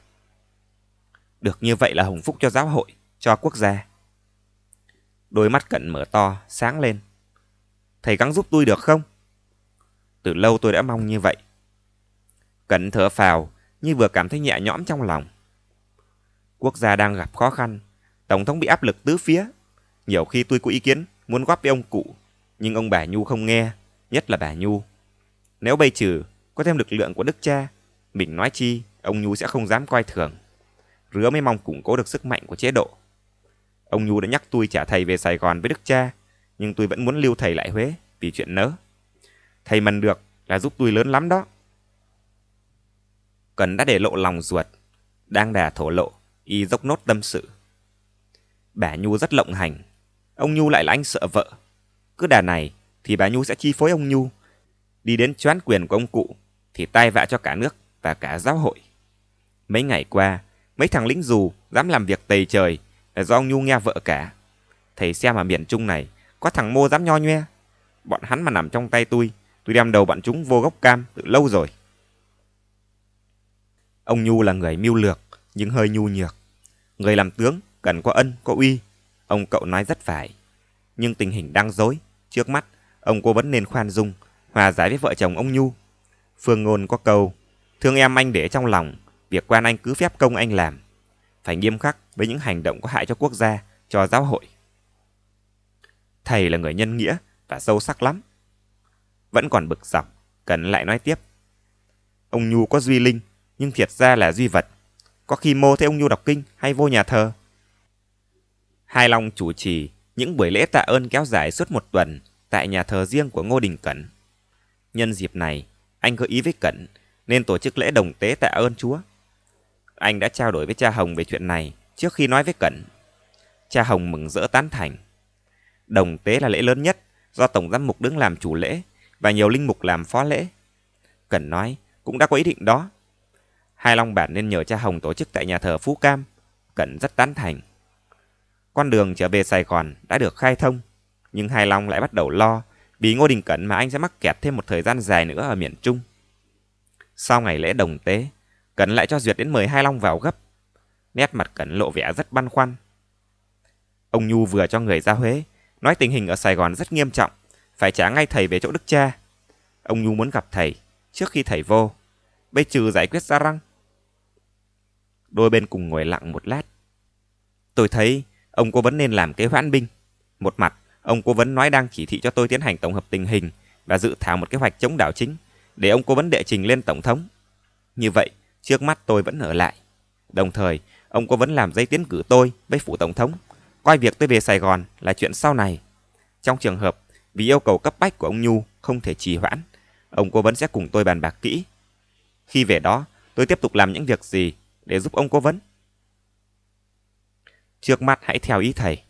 Được như vậy là hồng phúc cho giáo hội, cho quốc gia. Đôi mắt cận mở to, sáng lên. Thầy gắng giúp tôi được không? Từ lâu tôi đã mong như vậy. Cẩn thở phào, như vừa cảm thấy nhẹ nhõm trong lòng. Quốc gia đang gặp khó khăn, Tổng thống bị áp lực tứ phía. Nhiều khi tôi có ý kiến muốn góp với ông cụ, nhưng ông bà Nhu không nghe, nhất là bà Nhu. Nếu bây trừ, có thêm lực lượng của đức cha, mình nói chi, ông Nhu sẽ không dám coi thường. Rứa mới mong củng cố được sức mạnh của chế độ. Ông Nhu đã nhắc tôi trả thầy về Sài Gòn với đức cha, nhưng tôi vẫn muốn lưu thầy lại Huế vì chuyện nớ. Thầy mần được là giúp tôi lớn lắm đó. Cần đã để lộ lòng ruột, đang đà thổ lộ, y dốc nốt tâm sự. Bà Nhu rất lộng hành, ông Nhu lại là anh sợ vợ. Cứ đà này thì bà Nhu sẽ chi phối ông Nhu. Đi đến choán quyền của ông cụ thì tai vạ cho cả nước và cả giáo hội. Mấy ngày qua, mấy thằng lính dù dám làm việc tầy trời là do ông Nhu nghe vợ cả. Thầy xem mà miền Trung này, có thằng mô dám nho nhoe. Bọn hắn mà nằm trong tay tôi Tôi đem đầu bạn chúng vô gốc cam từ lâu rồi. Ông Nhu là người mưu lược, nhưng hơi nhu nhược. Người làm tướng cần có ân, có uy. Ông cậu nói rất phải. Nhưng tình hình đang dối. Trước mắt, ông cô vẫn nên khoan dung, hòa giải với vợ chồng ông Nhu. Phương Ngôn có câu, thương em anh để trong lòng, việc quan anh cứ phép công anh làm. Phải nghiêm khắc với những hành động có hại cho quốc gia, cho giáo hội. Thầy là người nhân nghĩa và sâu sắc lắm vẫn còn bực dọc, Cần lại nói tiếp. Ông Nhu có duy linh, nhưng thiệt ra là duy vật. Có khi mô thấy ông Nhu đọc kinh hay vô nhà thờ. Hai Long chủ trì những buổi lễ tạ ơn kéo dài suốt một tuần tại nhà thờ riêng của Ngô Đình Cẩn. Nhân dịp này, anh gợi ý với Cẩn nên tổ chức lễ đồng tế tạ ơn Chúa. Anh đã trao đổi với cha Hồng về chuyện này trước khi nói với Cẩn. Cha Hồng mừng rỡ tán thành. Đồng tế là lễ lớn nhất do Tổng giám mục đứng làm chủ lễ và nhiều linh mục làm phó lễ. Cần nói, cũng đã có ý định đó. Hai Long Bản nên nhờ cha Hồng tổ chức tại nhà thờ Phú Cam. Cẩn rất tán thành. Con đường trở về Sài Gòn đã được khai thông, nhưng Hai Long lại bắt đầu lo vì Ngô Đình Cẩn mà anh sẽ mắc kẹt thêm một thời gian dài nữa ở miền Trung. Sau ngày lễ đồng tế, Cẩn lại cho Duyệt đến mời Hai Long vào gấp. Nét mặt Cẩn lộ vẻ rất băn khoăn. Ông Nhu vừa cho người ra Huế, nói tình hình ở Sài Gòn rất nghiêm trọng phải trả ngay thầy về chỗ đức cha. Ông Nhu muốn gặp thầy trước khi thầy vô. Bây trừ giải quyết ra răng. Đôi bên cùng ngồi lặng một lát. Tôi thấy ông cố vấn nên làm kế hoãn binh. Một mặt, ông cố vấn nói đang chỉ thị cho tôi tiến hành tổng hợp tình hình và dự thảo một kế hoạch chống đảo chính để ông cố vấn đệ trình lên tổng thống. Như vậy, trước mắt tôi vẫn ở lại. Đồng thời, ông cố vấn làm giấy tiến cử tôi với phủ tổng thống, coi việc tôi về Sài Gòn là chuyện sau này. Trong trường hợp vì yêu cầu cấp bách của ông Nhu không thể trì hoãn. Ông cố vấn sẽ cùng tôi bàn bạc kỹ. Khi về đó, tôi tiếp tục làm những việc gì để giúp ông cố vấn? Trước mắt hãy theo ý thầy.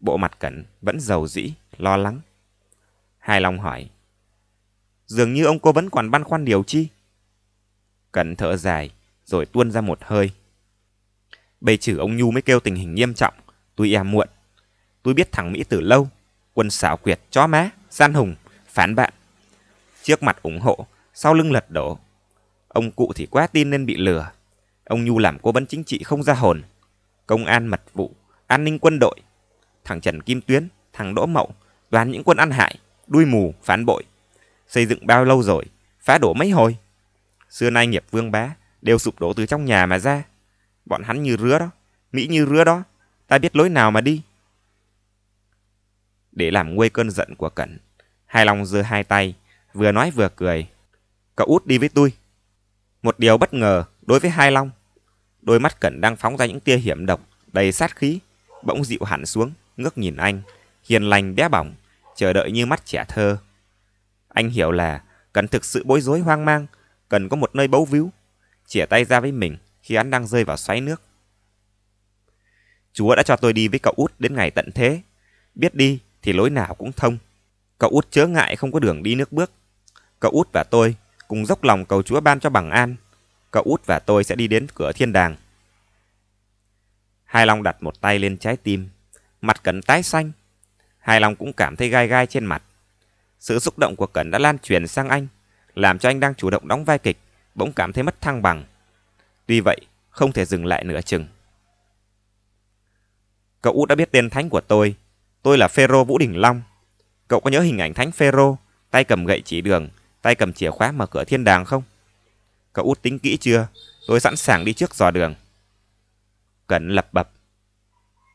Bộ mặt Cẩn vẫn giàu dĩ, lo lắng. Hai Long hỏi. Dường như ông cố vấn còn băn khoăn điều chi? Cẩn thở dài, rồi tuôn ra một hơi. Bây trừ ông Nhu mới kêu tình hình nghiêm trọng, tôi e muộn. Tôi biết thằng Mỹ từ lâu, quân xảo quyệt, chó má, gian hùng, phản bạn. Trước mặt ủng hộ, sau lưng lật đổ. Ông cụ thì quá tin nên bị lừa. Ông Nhu làm cố vấn chính trị không ra hồn. Công an mật vụ, an ninh quân đội. Thằng Trần Kim Tuyến, thằng Đỗ Mậu, toàn những quân ăn hại, đuôi mù, phản bội. Xây dựng bao lâu rồi, phá đổ mấy hồi. Xưa nay nghiệp vương bá đều sụp đổ từ trong nhà mà ra. Bọn hắn như rứa đó, Mỹ như rứa đó, ta biết lối nào mà đi để làm nguôi cơn giận của Cẩn. Hai Long giơ hai tay, vừa nói vừa cười. Cậu út đi với tôi. Một điều bất ngờ đối với Hai Long. Đôi mắt Cẩn đang phóng ra những tia hiểm độc, đầy sát khí, bỗng dịu hẳn xuống, ngước nhìn anh, hiền lành bé bỏng, chờ đợi như mắt trẻ thơ. Anh hiểu là Cần thực sự bối rối hoang mang, cần có một nơi bấu víu, chỉa tay ra với mình khi hắn đang rơi vào xoáy nước. Chúa đã cho tôi đi với cậu út đến ngày tận thế. Biết đi thì lối nào cũng thông. Cậu út chớ ngại không có đường đi nước bước. Cậu út và tôi cùng dốc lòng cầu Chúa ban cho bằng an. Cậu út và tôi sẽ đi đến cửa thiên đàng. Hai Long đặt một tay lên trái tim, mặt Cẩn tái xanh. Hai Long cũng cảm thấy gai gai trên mặt. Sự xúc động của Cẩn đã lan truyền sang anh, làm cho anh đang chủ động đóng vai kịch, bỗng cảm thấy mất thăng bằng. Tuy vậy, không thể dừng lại nửa chừng. Cậu út đã biết tên thánh của tôi Tôi là Phêrô Vũ Đình Long. Cậu có nhớ hình ảnh thánh Phêrô, tay cầm gậy chỉ đường, tay cầm chìa khóa mở cửa thiên đàng không? Cậu út tính kỹ chưa? Tôi sẵn sàng đi trước dò đường. Cẩn lập bập.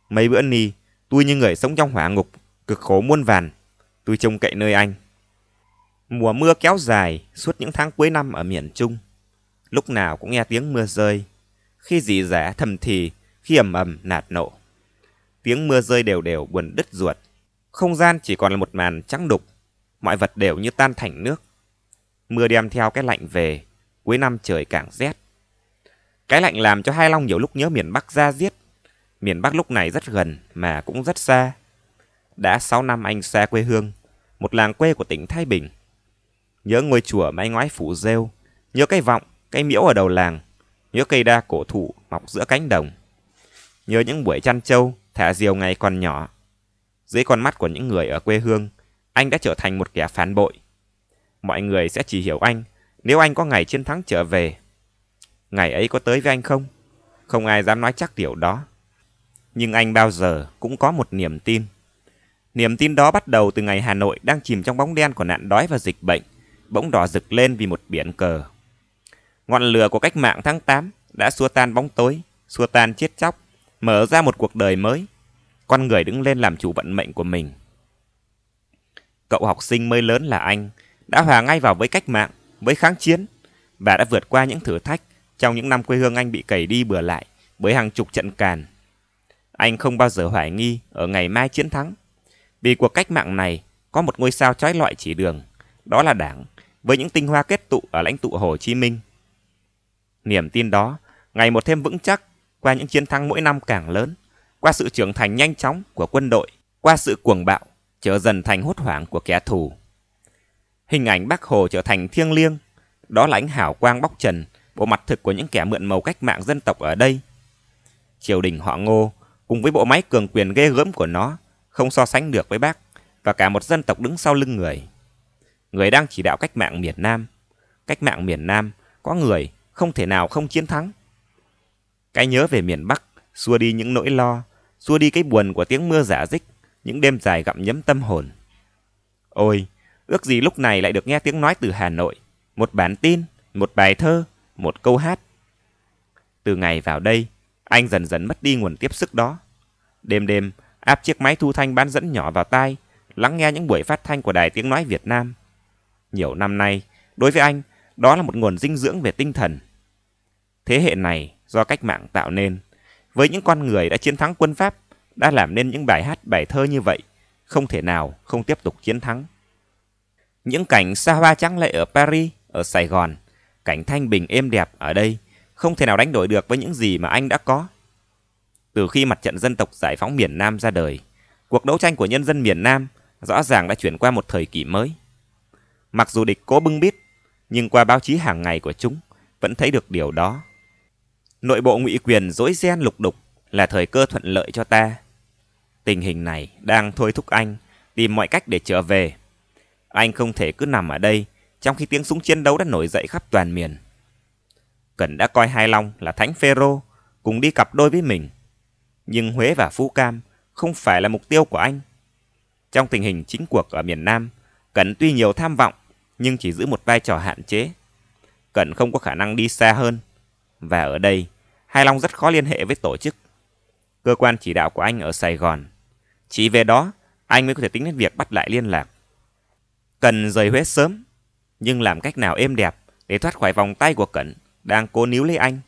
Mấy bữa ni, tôi như người sống trong hỏa ngục, cực khổ muôn vàn. Tôi trông cậy nơi anh. Mùa mưa kéo dài suốt những tháng cuối năm ở miền Trung. Lúc nào cũng nghe tiếng mưa rơi. Khi dì rẻ thầm thì, khi ầm ầm nạt nộ tiếng mưa rơi đều đều buồn đứt ruột. Không gian chỉ còn là một màn trắng đục, mọi vật đều như tan thành nước. Mưa đem theo cái lạnh về, cuối năm trời càng rét. Cái lạnh làm cho Hai Long nhiều lúc nhớ miền Bắc ra giết. Miền Bắc lúc này rất gần mà cũng rất xa. Đã 6 năm anh xa quê hương, một làng quê của tỉnh Thái Bình. Nhớ ngôi chùa mái ngoái phủ rêu, nhớ cây vọng, cây miễu ở đầu làng, nhớ cây đa cổ thụ mọc giữa cánh đồng. Nhớ những buổi chăn trâu, Thả diều ngày còn nhỏ. Dưới con mắt của những người ở quê hương, anh đã trở thành một kẻ phản bội. Mọi người sẽ chỉ hiểu anh nếu anh có ngày chiến thắng trở về. Ngày ấy có tới với anh không? Không ai dám nói chắc điều đó. Nhưng anh bao giờ cũng có một niềm tin. Niềm tin đó bắt đầu từ ngày Hà Nội đang chìm trong bóng đen của nạn đói và dịch bệnh, bỗng đỏ rực lên vì một biển cờ. Ngọn lửa của cách mạng tháng 8 đã xua tan bóng tối, xua tan chết chóc, mở ra một cuộc đời mới. Con người đứng lên làm chủ vận mệnh của mình. Cậu học sinh mới lớn là anh đã hòa ngay vào với cách mạng, với kháng chiến và đã vượt qua những thử thách trong những năm quê hương anh bị cày đi bừa lại với hàng chục trận càn. Anh không bao giờ hoài nghi ở ngày mai chiến thắng. Vì cuộc cách mạng này có một ngôi sao trói loại chỉ đường, đó là Đảng, với những tinh hoa kết tụ ở lãnh tụ Hồ Chí Minh. Niềm tin đó ngày một thêm vững chắc qua những chiến thắng mỗi năm càng lớn, qua sự trưởng thành nhanh chóng của quân đội, qua sự cuồng bạo, trở dần thành hốt hoảng của kẻ thù. Hình ảnh Bác Hồ trở thành thiêng liêng, đó là ánh hào quang bóc trần, bộ mặt thực của những kẻ mượn màu cách mạng dân tộc ở đây. Triều đình họ ngô, cùng với bộ máy cường quyền ghê gớm của nó, không so sánh được với bác và cả một dân tộc đứng sau lưng người. Người đang chỉ đạo cách mạng miền Nam. Cách mạng miền Nam có người không thể nào không chiến thắng. Cái nhớ về miền Bắc xua đi những nỗi lo, xua đi cái buồn của tiếng mưa giả dích, những đêm dài gặm nhấm tâm hồn. Ôi, ước gì lúc này lại được nghe tiếng nói từ Hà Nội, một bản tin, một bài thơ, một câu hát. Từ ngày vào đây, anh dần dần mất đi nguồn tiếp sức đó. Đêm đêm, áp chiếc máy thu thanh bán dẫn nhỏ vào tai, lắng nghe những buổi phát thanh của Đài Tiếng Nói Việt Nam. Nhiều năm nay, đối với anh, đó là một nguồn dinh dưỡng về tinh thần. Thế hệ này do cách mạng tạo nên. Với những con người đã chiến thắng quân Pháp, đã làm nên những bài hát bài thơ như vậy, không thể nào không tiếp tục chiến thắng. Những cảnh xa hoa trắng lệ ở Paris, ở Sài Gòn, cảnh thanh bình êm đẹp ở đây không thể nào đánh đổi được với những gì mà anh đã có. Từ khi mặt trận dân tộc giải phóng miền Nam ra đời, cuộc đấu tranh của nhân dân miền Nam rõ ràng đã chuyển qua một thời kỳ mới. Mặc dù địch cố bưng bít, nhưng qua báo chí hàng ngày của chúng vẫn thấy được điều đó nội bộ ngụy quyền dối ren lục đục là thời cơ thuận lợi cho ta. Tình hình này đang thôi thúc anh tìm mọi cách để trở về. Anh không thể cứ nằm ở đây trong khi tiếng súng chiến đấu đã nổi dậy khắp toàn miền. Cẩn đã coi Hai Long là thánh phêrô cùng đi cặp đôi với mình. Nhưng Huế và Phú Cam không phải là mục tiêu của anh. Trong tình hình chính cuộc ở miền Nam, Cẩn tuy nhiều tham vọng nhưng chỉ giữ một vai trò hạn chế. Cẩn không có khả năng đi xa hơn. Và ở đây, Hai Long rất khó liên hệ với tổ chức, cơ quan chỉ đạo của anh ở Sài Gòn. Chỉ về đó, anh mới có thể tính đến việc bắt lại liên lạc. Cần rời Huế sớm, nhưng làm cách nào êm đẹp để thoát khỏi vòng tay của Cẩn đang cố níu lấy anh.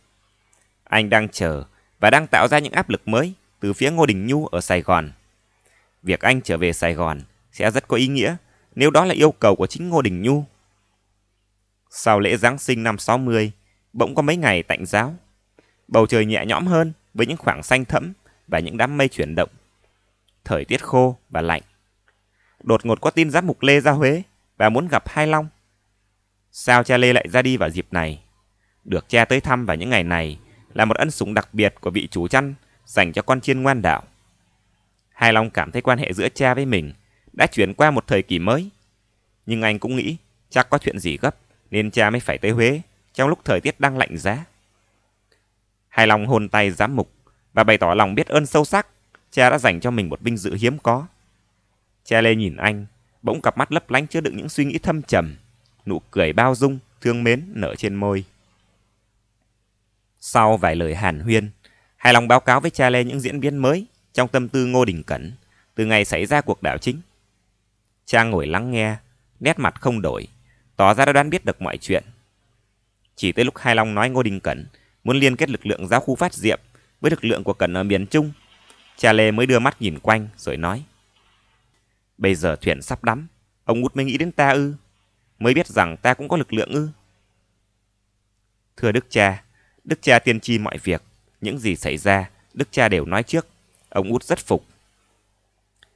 Anh đang chờ và đang tạo ra những áp lực mới từ phía Ngô Đình Nhu ở Sài Gòn. Việc anh trở về Sài Gòn sẽ rất có ý nghĩa nếu đó là yêu cầu của chính Ngô Đình Nhu. Sau lễ Giáng sinh năm 60, bỗng có mấy ngày tạnh giáo, Bầu trời nhẹ nhõm hơn với những khoảng xanh thẫm và những đám mây chuyển động. Thời tiết khô và lạnh. Đột ngột có tin giáp mục Lê ra Huế và muốn gặp Hai Long. Sao cha Lê lại ra đi vào dịp này? Được cha tới thăm vào những ngày này là một ân sủng đặc biệt của vị chủ chăn dành cho con chiên ngoan đạo. Hai Long cảm thấy quan hệ giữa cha với mình đã chuyển qua một thời kỳ mới. Nhưng anh cũng nghĩ chắc có chuyện gì gấp nên cha mới phải tới Huế trong lúc thời tiết đang lạnh giá. Hài lòng hôn tay giám mục và bày tỏ lòng biết ơn sâu sắc cha đã dành cho mình một vinh dự hiếm có. Cha Lê nhìn anh, bỗng cặp mắt lấp lánh chứa đựng những suy nghĩ thâm trầm, nụ cười bao dung, thương mến nở trên môi. Sau vài lời hàn huyên, hài lòng báo cáo với cha Lê những diễn biến mới trong tâm tư Ngô Đình Cẩn từ ngày xảy ra cuộc đảo chính. Cha ngồi lắng nghe, nét mặt không đổi, tỏ ra đã đoán biết được mọi chuyện. Chỉ tới lúc Hai Long nói Ngô Đình Cẩn muốn liên kết lực lượng giáo khu phát diệm với lực lượng của Cẩn ở miền Trung. Cha Lê mới đưa mắt nhìn quanh rồi nói. Bây giờ thuyền sắp đắm, ông út mới nghĩ đến ta ư, mới biết rằng ta cũng có lực lượng ư. Thưa Đức Cha, Đức Cha tiên tri mọi việc, những gì xảy ra, Đức Cha đều nói trước, ông út rất phục.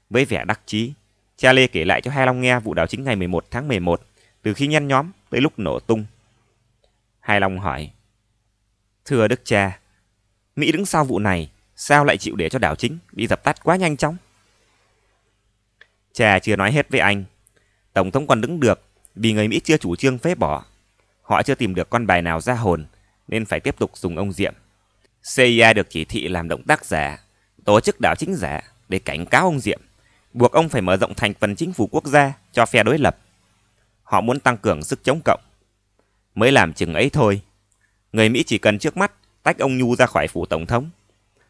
Với vẻ đắc chí, cha Lê kể lại cho Hai Long nghe vụ đảo chính ngày 11 tháng 11, từ khi nhăn nhóm tới lúc nổ tung. Hai Long hỏi, Thưa đức cha, Mỹ đứng sau vụ này, sao lại chịu để cho đảo chính bị dập tắt quá nhanh chóng? Cha chưa nói hết với anh. Tổng thống còn đứng được vì người Mỹ chưa chủ trương phế bỏ. Họ chưa tìm được con bài nào ra hồn nên phải tiếp tục dùng ông Diệm. CIA được chỉ thị làm động tác giả, tổ chức đảo chính giả để cảnh cáo ông Diệm, buộc ông phải mở rộng thành phần chính phủ quốc gia cho phe đối lập. Họ muốn tăng cường sức chống cộng. Mới làm chừng ấy thôi Người Mỹ chỉ cần trước mắt tách ông Nhu ra khỏi phủ tổng thống.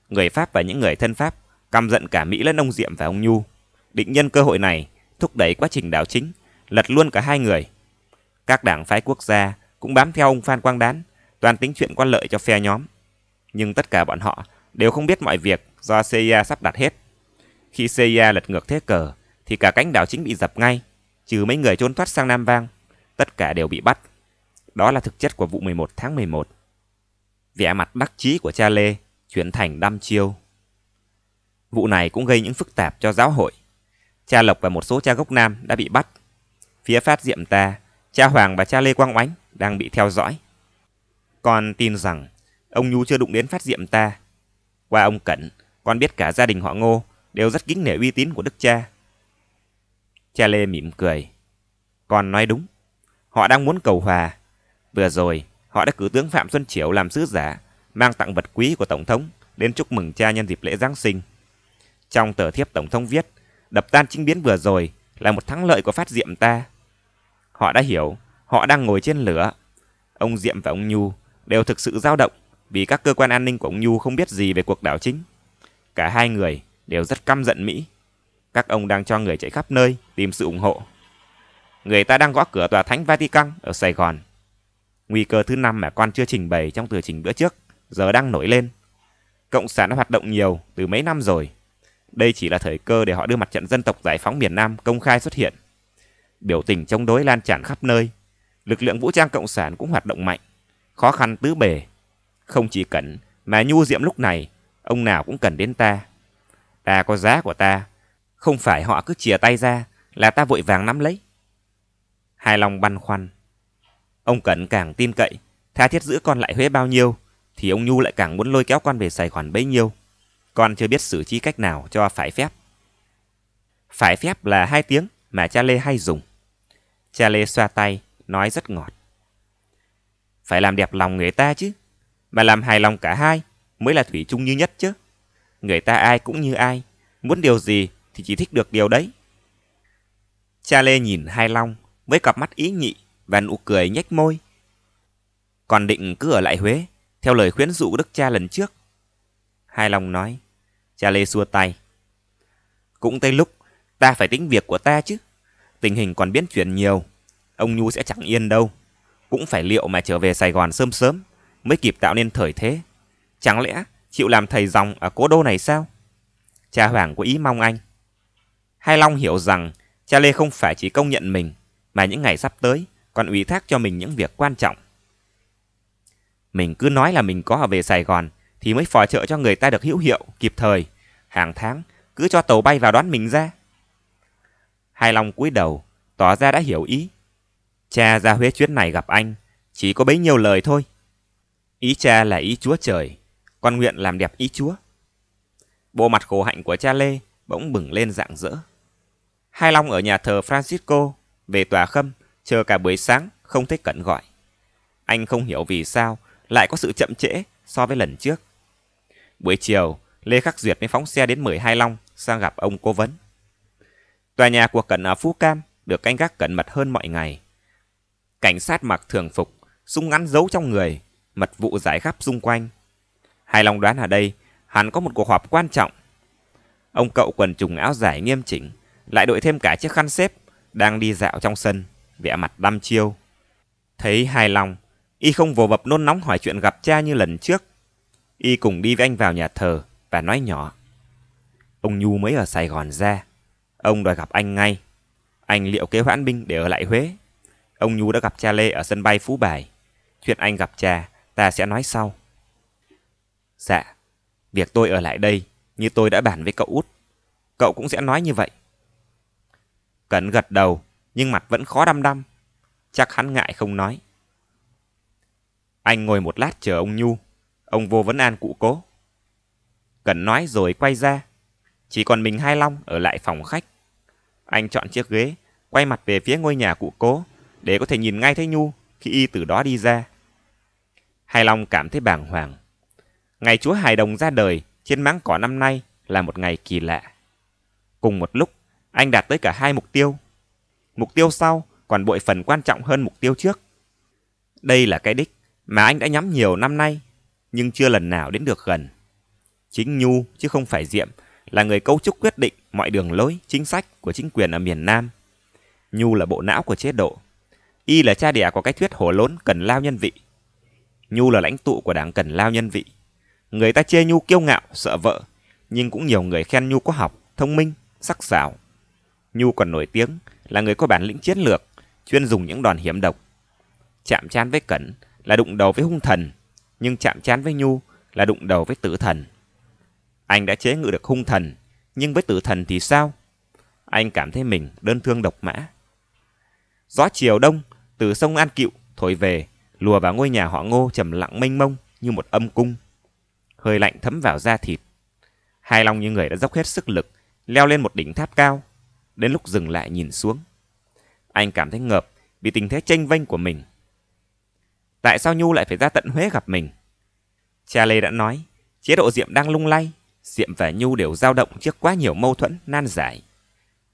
Người Pháp và những người thân Pháp căm giận cả Mỹ lẫn ông Diệm và ông Nhu. Định nhân cơ hội này thúc đẩy quá trình đảo chính, lật luôn cả hai người. Các đảng phái quốc gia cũng bám theo ông Phan Quang Đán, toàn tính chuyện quan lợi cho phe nhóm. Nhưng tất cả bọn họ đều không biết mọi việc do CIA sắp đặt hết. Khi CIA lật ngược thế cờ, thì cả cánh đảo chính bị dập ngay, trừ mấy người trốn thoát sang Nam Vang, tất cả đều bị bắt. Đó là thực chất của vụ 11 tháng 11. Vẻ mặt đắc chí của cha Lê chuyển thành đăm chiêu. Vụ này cũng gây những phức tạp cho giáo hội. Cha Lộc và một số cha gốc Nam đã bị bắt. Phía phát diệm ta, cha Hoàng và cha Lê Quang Oánh đang bị theo dõi. Con tin rằng ông Nhu chưa đụng đến phát diệm ta. Qua ông Cẩn, con biết cả gia đình họ Ngô đều rất kính nể uy tín của đức cha. Cha Lê mỉm cười. Con nói đúng. Họ đang muốn cầu hòa, Vừa rồi, họ đã cử tướng Phạm Xuân Triểu làm sứ giả, mang tặng vật quý của Tổng thống đến chúc mừng cha nhân dịp lễ Giáng sinh. Trong tờ thiếp Tổng thống viết, đập tan chính biến vừa rồi là một thắng lợi của phát diệm ta. Họ đã hiểu, họ đang ngồi trên lửa. Ông Diệm và ông Nhu đều thực sự dao động vì các cơ quan an ninh của ông Nhu không biết gì về cuộc đảo chính. Cả hai người đều rất căm giận Mỹ. Các ông đang cho người chạy khắp nơi tìm sự ủng hộ. Người ta đang gõ cửa tòa thánh Vatican ở Sài Gòn Nguy cơ thứ năm mà quan chưa trình bày trong tờ trình bữa trước giờ đang nổi lên. Cộng sản đã hoạt động nhiều từ mấy năm rồi. Đây chỉ là thời cơ để họ đưa mặt trận dân tộc giải phóng miền Nam công khai xuất hiện. Biểu tình chống đối lan tràn khắp nơi. Lực lượng vũ trang cộng sản cũng hoạt động mạnh. Khó khăn tứ bề. Không chỉ cẩn mà nhu diệm lúc này, ông nào cũng cần đến ta. Ta có giá của ta. Không phải họ cứ chìa tay ra là ta vội vàng nắm lấy. Hai lòng băn khoăn. Ông Cẩn càng tin cậy, tha thiết giữ con lại Huế bao nhiêu, thì ông Nhu lại càng muốn lôi kéo con về Sài Gòn bấy nhiêu. Con chưa biết xử trí cách nào cho phải phép. Phải phép là hai tiếng mà cha Lê hay dùng. Cha Lê xoa tay, nói rất ngọt. Phải làm đẹp lòng người ta chứ, mà làm hài lòng cả hai mới là thủy chung như nhất chứ. Người ta ai cũng như ai, muốn điều gì thì chỉ thích được điều đấy. Cha Lê nhìn Hai Long với cặp mắt ý nhị Van U cười nhếch môi. Còn định cứ ở lại Huế, theo lời khuyến dụ đức cha lần trước. Hai lòng nói, cha Lê xua tay. Cũng tới lúc, ta phải tính việc của ta chứ. Tình hình còn biến chuyển nhiều, ông Nhu sẽ chẳng yên đâu. Cũng phải liệu mà trở về Sài Gòn sớm sớm, mới kịp tạo nên thời thế. Chẳng lẽ chịu làm thầy dòng ở cố đô này sao? Cha Hoàng có ý mong anh. Hai Long hiểu rằng cha Lê không phải chỉ công nhận mình, mà những ngày sắp tới, còn ủy thác cho mình những việc quan trọng. Mình cứ nói là mình có ở về Sài Gòn thì mới phò trợ cho người ta được hữu hiệu, kịp thời. Hàng tháng cứ cho tàu bay vào đón mình ra. Hai Long cúi đầu, tỏ ra đã hiểu ý. Cha ra Huế chuyến này gặp anh, chỉ có bấy nhiêu lời thôi. Ý cha là ý Chúa Trời, con nguyện làm đẹp ý Chúa. Bộ mặt khổ hạnh của cha Lê bỗng bừng lên rạng rỡ. Hai Long ở nhà thờ Francisco về tòa khâm chờ cả buổi sáng không thấy cận gọi. Anh không hiểu vì sao lại có sự chậm trễ so với lần trước. Buổi chiều, Lê Khắc Duyệt mới phóng xe đến 12 Long sang gặp ông cố vấn. Tòa nhà của Cẩn ở Phú Cam được canh gác cẩn mật hơn mọi ngày. Cảnh sát mặc thường phục, súng ngắn giấu trong người, mật vụ giải khắp xung quanh. Hai Long đoán ở đây hẳn có một cuộc họp quan trọng. Ông cậu quần trùng áo dài nghiêm chỉnh, lại đội thêm cả chiếc khăn xếp, đang đi dạo trong sân vẻ mặt đăm chiêu. Thấy hài lòng, y không vồ vập nôn nóng hỏi chuyện gặp cha như lần trước. Y cùng đi với anh vào nhà thờ và nói nhỏ. Ông Nhu mới ở Sài Gòn ra. Ông đòi gặp anh ngay. Anh liệu kế hoãn binh để ở lại Huế. Ông Nhu đã gặp cha Lê ở sân bay Phú Bài. Chuyện anh gặp cha, ta sẽ nói sau. Dạ, việc tôi ở lại đây, như tôi đã bàn với cậu út. Cậu cũng sẽ nói như vậy. Cẩn gật đầu, nhưng mặt vẫn khó đăm đăm. Chắc hắn ngại không nói. Anh ngồi một lát chờ ông Nhu. Ông vô vấn an cụ cố. Cần nói rồi quay ra. Chỉ còn mình Hai Long ở lại phòng khách. Anh chọn chiếc ghế, quay mặt về phía ngôi nhà cụ cố để có thể nhìn ngay thấy Nhu khi y từ đó đi ra. Hai Long cảm thấy bàng hoàng. Ngày chúa hài Đồng ra đời trên máng cỏ năm nay là một ngày kỳ lạ. Cùng một lúc, anh đạt tới cả hai mục tiêu mục tiêu sau còn bội phần quan trọng hơn mục tiêu trước. Đây là cái đích mà anh đã nhắm nhiều năm nay, nhưng chưa lần nào đến được gần. Chính Nhu chứ không phải Diệm là người cấu trúc quyết định mọi đường lối, chính sách của chính quyền ở miền Nam. Nhu là bộ não của chế độ. Y là cha đẻ của cái thuyết hổ lốn cần lao nhân vị. Nhu là lãnh tụ của đảng cần lao nhân vị. Người ta chê Nhu kiêu ngạo, sợ vợ, nhưng cũng nhiều người khen Nhu có học, thông minh, sắc sảo. Nhu còn nổi tiếng là người có bản lĩnh chiến lược, chuyên dùng những đòn hiểm độc. Chạm chán với Cẩn là đụng đầu với hung thần, nhưng chạm chán với Nhu là đụng đầu với tử thần. Anh đã chế ngự được hung thần, nhưng với tử thần thì sao? Anh cảm thấy mình đơn thương độc mã. Gió chiều đông từ sông An Cựu thổi về, lùa vào ngôi nhà họ Ngô trầm lặng mênh mông như một âm cung. Hơi lạnh thấm vào da thịt. Hai Long như người đã dốc hết sức lực, leo lên một đỉnh tháp cao, đến lúc dừng lại nhìn xuống. Anh cảm thấy ngợp vì tình thế tranh vênh của mình. Tại sao Nhu lại phải ra tận Huế gặp mình? Cha Lê đã nói, chế độ Diệm đang lung lay, Diệm và Nhu đều dao động trước quá nhiều mâu thuẫn, nan giải.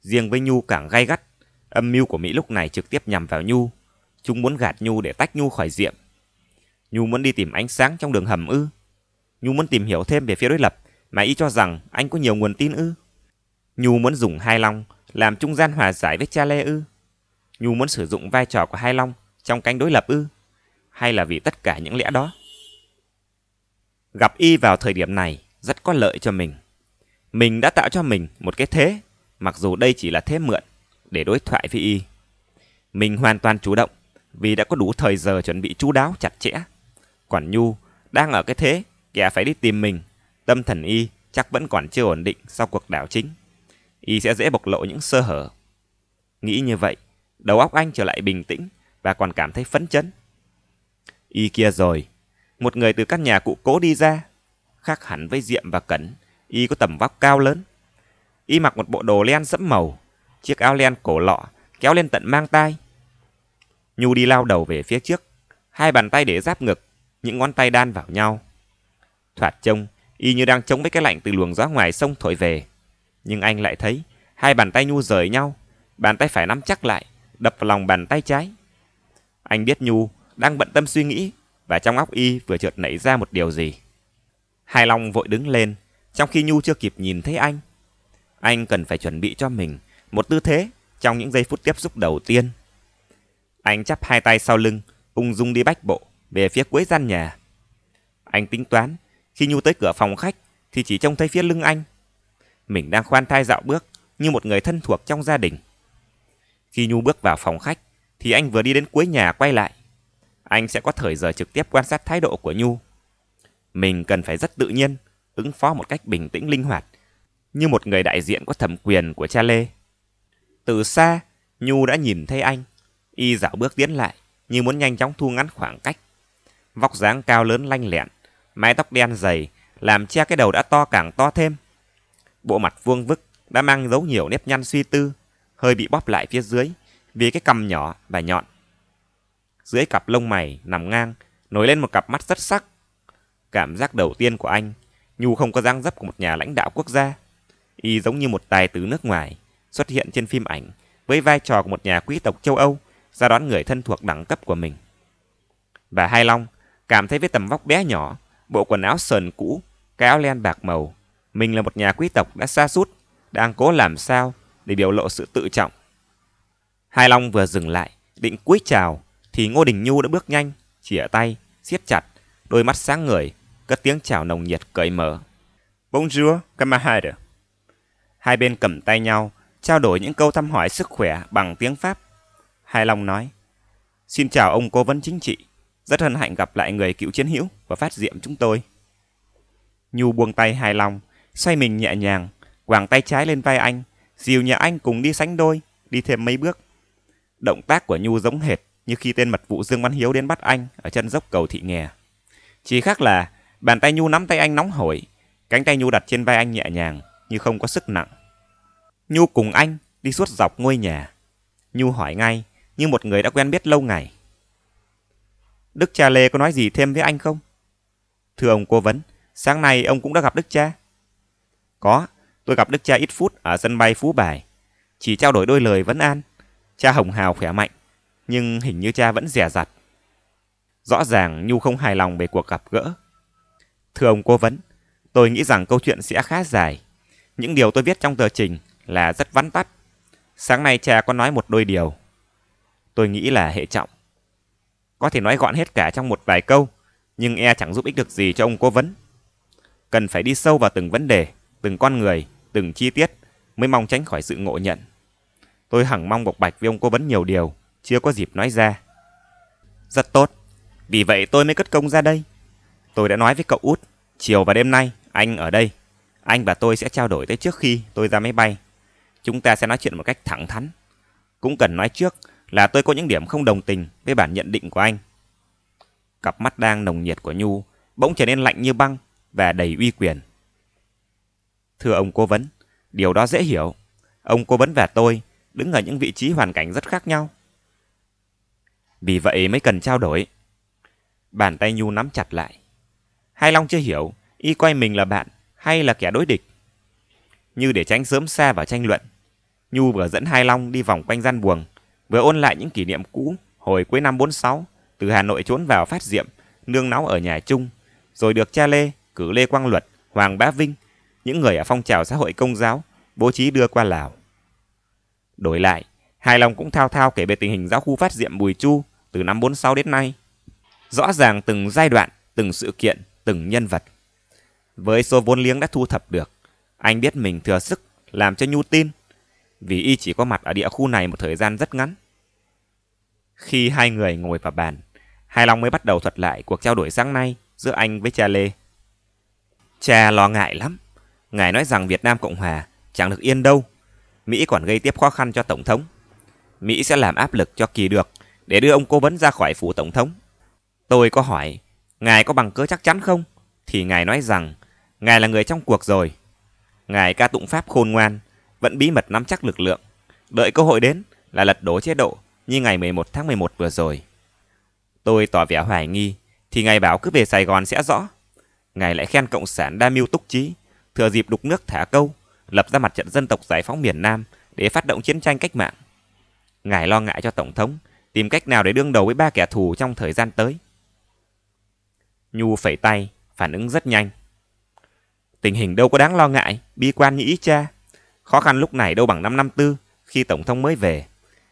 Riêng với Nhu càng gay gắt, âm mưu của Mỹ lúc này trực tiếp nhằm vào Nhu. Chúng muốn gạt Nhu để tách Nhu khỏi Diệm. Nhu muốn đi tìm ánh sáng trong đường hầm ư. Nhu muốn tìm hiểu thêm về phía đối lập mà y cho rằng anh có nhiều nguồn tin ư. Nhu muốn dùng hai long làm trung gian hòa giải với cha Lê ư? Nhu muốn sử dụng vai trò của Hai Long trong cánh đối lập ư? Hay là vì tất cả những lẽ đó? Gặp y vào thời điểm này rất có lợi cho mình. Mình đã tạo cho mình một cái thế, mặc dù đây chỉ là thế mượn, để đối thoại với y. Mình hoàn toàn chủ động, vì đã có đủ thời giờ chuẩn bị chú đáo chặt chẽ. Còn Nhu đang ở cái thế, kẻ phải đi tìm mình, tâm thần y chắc vẫn còn chưa ổn định sau cuộc đảo chính y sẽ dễ bộc lộ những sơ hở. Nghĩ như vậy, đầu óc anh trở lại bình tĩnh và còn cảm thấy phấn chấn. Y kia rồi, một người từ căn nhà cụ cố đi ra, khác hẳn với Diệm và Cẩn, y có tầm vóc cao lớn. Y mặc một bộ đồ len sẫm màu, chiếc áo len cổ lọ kéo lên tận mang tai. Nhu đi lao đầu về phía trước, hai bàn tay để giáp ngực, những ngón tay đan vào nhau. Thoạt trông, y như đang chống với cái lạnh từ luồng gió ngoài sông thổi về nhưng anh lại thấy hai bàn tay Nhu rời nhau, bàn tay phải nắm chắc lại, đập vào lòng bàn tay trái. Anh biết Nhu đang bận tâm suy nghĩ và trong óc y vừa chợt nảy ra một điều gì. Hai Long vội đứng lên, trong khi Nhu chưa kịp nhìn thấy anh. Anh cần phải chuẩn bị cho mình một tư thế trong những giây phút tiếp xúc đầu tiên. Anh chắp hai tay sau lưng, ung dung đi bách bộ về phía cuối gian nhà. Anh tính toán, khi Nhu tới cửa phòng khách thì chỉ trông thấy phía lưng anh mình đang khoan thai dạo bước như một người thân thuộc trong gia đình. Khi Nhu bước vào phòng khách thì anh vừa đi đến cuối nhà quay lại. Anh sẽ có thời giờ trực tiếp quan sát thái độ của Nhu. Mình cần phải rất tự nhiên, ứng phó một cách bình tĩnh linh hoạt, như một người đại diện có thẩm quyền của cha Lê. Từ xa, Nhu đã nhìn thấy anh, y dạo bước tiến lại, như muốn nhanh chóng thu ngắn khoảng cách. Vóc dáng cao lớn lanh lẹn, mái tóc đen dày, làm che cái đầu đã to càng to thêm bộ mặt vuông vức đã mang dấu nhiều nếp nhăn suy tư, hơi bị bóp lại phía dưới vì cái cằm nhỏ và nhọn. Dưới cặp lông mày nằm ngang, nổi lên một cặp mắt rất sắc. Cảm giác đầu tiên của anh, Nhu không có dáng dấp của một nhà lãnh đạo quốc gia. Y giống như một tài tử nước ngoài, xuất hiện trên phim ảnh với vai trò của một nhà quý tộc châu Âu ra đón người thân thuộc đẳng cấp của mình. Và Hai Long cảm thấy với tầm vóc bé nhỏ, bộ quần áo sờn cũ, cái áo len bạc màu mình là một nhà quý tộc đã xa sút đang cố làm sao để biểu lộ sự tự trọng. Hai Long vừa dừng lại, định cúi chào, thì Ngô Đình Nhu đã bước nhanh, chỉa tay, siết chặt, đôi mắt sáng ngời, cất tiếng chào nồng nhiệt cởi mở. Bonjour, camarade. Hai bên cầm tay nhau, trao đổi những câu thăm hỏi sức khỏe bằng tiếng Pháp. Hai Long nói, Xin chào ông cố vấn chính trị, rất hân hạnh gặp lại người cựu chiến hữu và phát diệm chúng tôi. Nhu buông tay Hai Long, xoay mình nhẹ nhàng, quàng tay trái lên vai anh, dìu nhà anh cùng đi sánh đôi, đi thêm mấy bước. Động tác của Nhu giống hệt như khi tên mật vụ Dương Văn Hiếu đến bắt anh ở chân dốc cầu Thị Nghè. Chỉ khác là bàn tay Nhu nắm tay anh nóng hổi, cánh tay Nhu đặt trên vai anh nhẹ nhàng như không có sức nặng. Nhu cùng anh đi suốt dọc ngôi nhà. Nhu hỏi ngay như một người đã quen biết lâu ngày. Đức cha Lê có nói gì thêm với anh không? Thưa ông cố vấn, sáng nay ông cũng đã gặp Đức cha. Có, tôi gặp đức cha ít phút ở sân bay Phú Bài. Chỉ trao đổi đôi lời vấn an. Cha hồng hào khỏe mạnh, nhưng hình như cha vẫn rẻ rặt. Rõ ràng Nhu không hài lòng về cuộc gặp gỡ. Thưa ông cố vấn, tôi nghĩ rằng câu chuyện sẽ khá dài. Những điều tôi viết trong tờ trình là rất vắn tắt. Sáng nay cha có nói một đôi điều. Tôi nghĩ là hệ trọng. Có thể nói gọn hết cả trong một vài câu, nhưng e chẳng giúp ích được gì cho ông cố vấn. Cần phải đi sâu vào từng vấn đề, từng con người, từng chi tiết mới mong tránh khỏi sự ngộ nhận. Tôi hẳn mong bộc bạch với ông cố vấn nhiều điều, chưa có dịp nói ra. Rất tốt, vì vậy tôi mới cất công ra đây. Tôi đã nói với cậu út, chiều và đêm nay anh ở đây. Anh và tôi sẽ trao đổi tới trước khi tôi ra máy bay. Chúng ta sẽ nói chuyện một cách thẳng thắn. Cũng cần nói trước là tôi có những điểm không đồng tình với bản nhận định của anh. Cặp mắt đang nồng nhiệt của Nhu bỗng trở nên lạnh như băng và đầy uy quyền. Thưa ông cố vấn, điều đó dễ hiểu. Ông cố vấn và tôi đứng ở những vị trí hoàn cảnh rất khác nhau. Vì vậy mới cần trao đổi. Bàn tay Nhu nắm chặt lại. Hai Long chưa hiểu, y quay mình là bạn hay là kẻ đối địch. Như để tránh sớm xa vào tranh luận, Nhu vừa dẫn Hai Long đi vòng quanh gian buồng, vừa ôn lại những kỷ niệm cũ hồi cuối năm 46, từ Hà Nội trốn vào phát diệm, nương náu ở nhà chung, rồi được cha Lê, cử Lê Quang Luật, Hoàng Bá Vinh những người ở phong trào xã hội công giáo bố trí đưa qua Lào. Đổi lại, Hài Long cũng thao thao kể về tình hình giáo khu phát diệm Bùi Chu từ năm 46 đến nay. Rõ ràng từng giai đoạn, từng sự kiện, từng nhân vật. Với số vốn liếng đã thu thập được, anh biết mình thừa sức làm cho Nhu tin vì y chỉ có mặt ở địa khu này một thời gian rất ngắn. Khi hai người ngồi vào bàn, Hai Long mới bắt đầu thuật lại cuộc trao đổi sáng nay giữa anh với cha Lê. Cha lo ngại lắm, Ngài nói rằng Việt Nam Cộng Hòa chẳng được yên đâu. Mỹ còn gây tiếp khó khăn cho Tổng thống. Mỹ sẽ làm áp lực cho kỳ được để đưa ông cố vấn ra khỏi phủ Tổng thống. Tôi có hỏi, ngài có bằng cớ chắc chắn không? Thì ngài nói rằng, ngài là người trong cuộc rồi. Ngài ca tụng Pháp khôn ngoan, vẫn bí mật nắm chắc lực lượng. Đợi cơ hội đến là lật đổ chế độ như ngày 11 tháng 11 vừa rồi. Tôi tỏ vẻ hoài nghi, thì ngài bảo cứ về Sài Gòn sẽ rõ. Ngài lại khen Cộng sản đa mưu túc trí, thừa dịp đục nước thả câu, lập ra mặt trận dân tộc giải phóng miền Nam để phát động chiến tranh cách mạng. Ngài lo ngại cho tổng thống, tìm cách nào để đương đầu với ba kẻ thù trong thời gian tới. Nhu phẩy tay, phản ứng rất nhanh. Tình hình đâu có đáng lo ngại, bi quan như ý cha. Khó khăn lúc này đâu bằng năm năm tư, khi tổng thống mới về.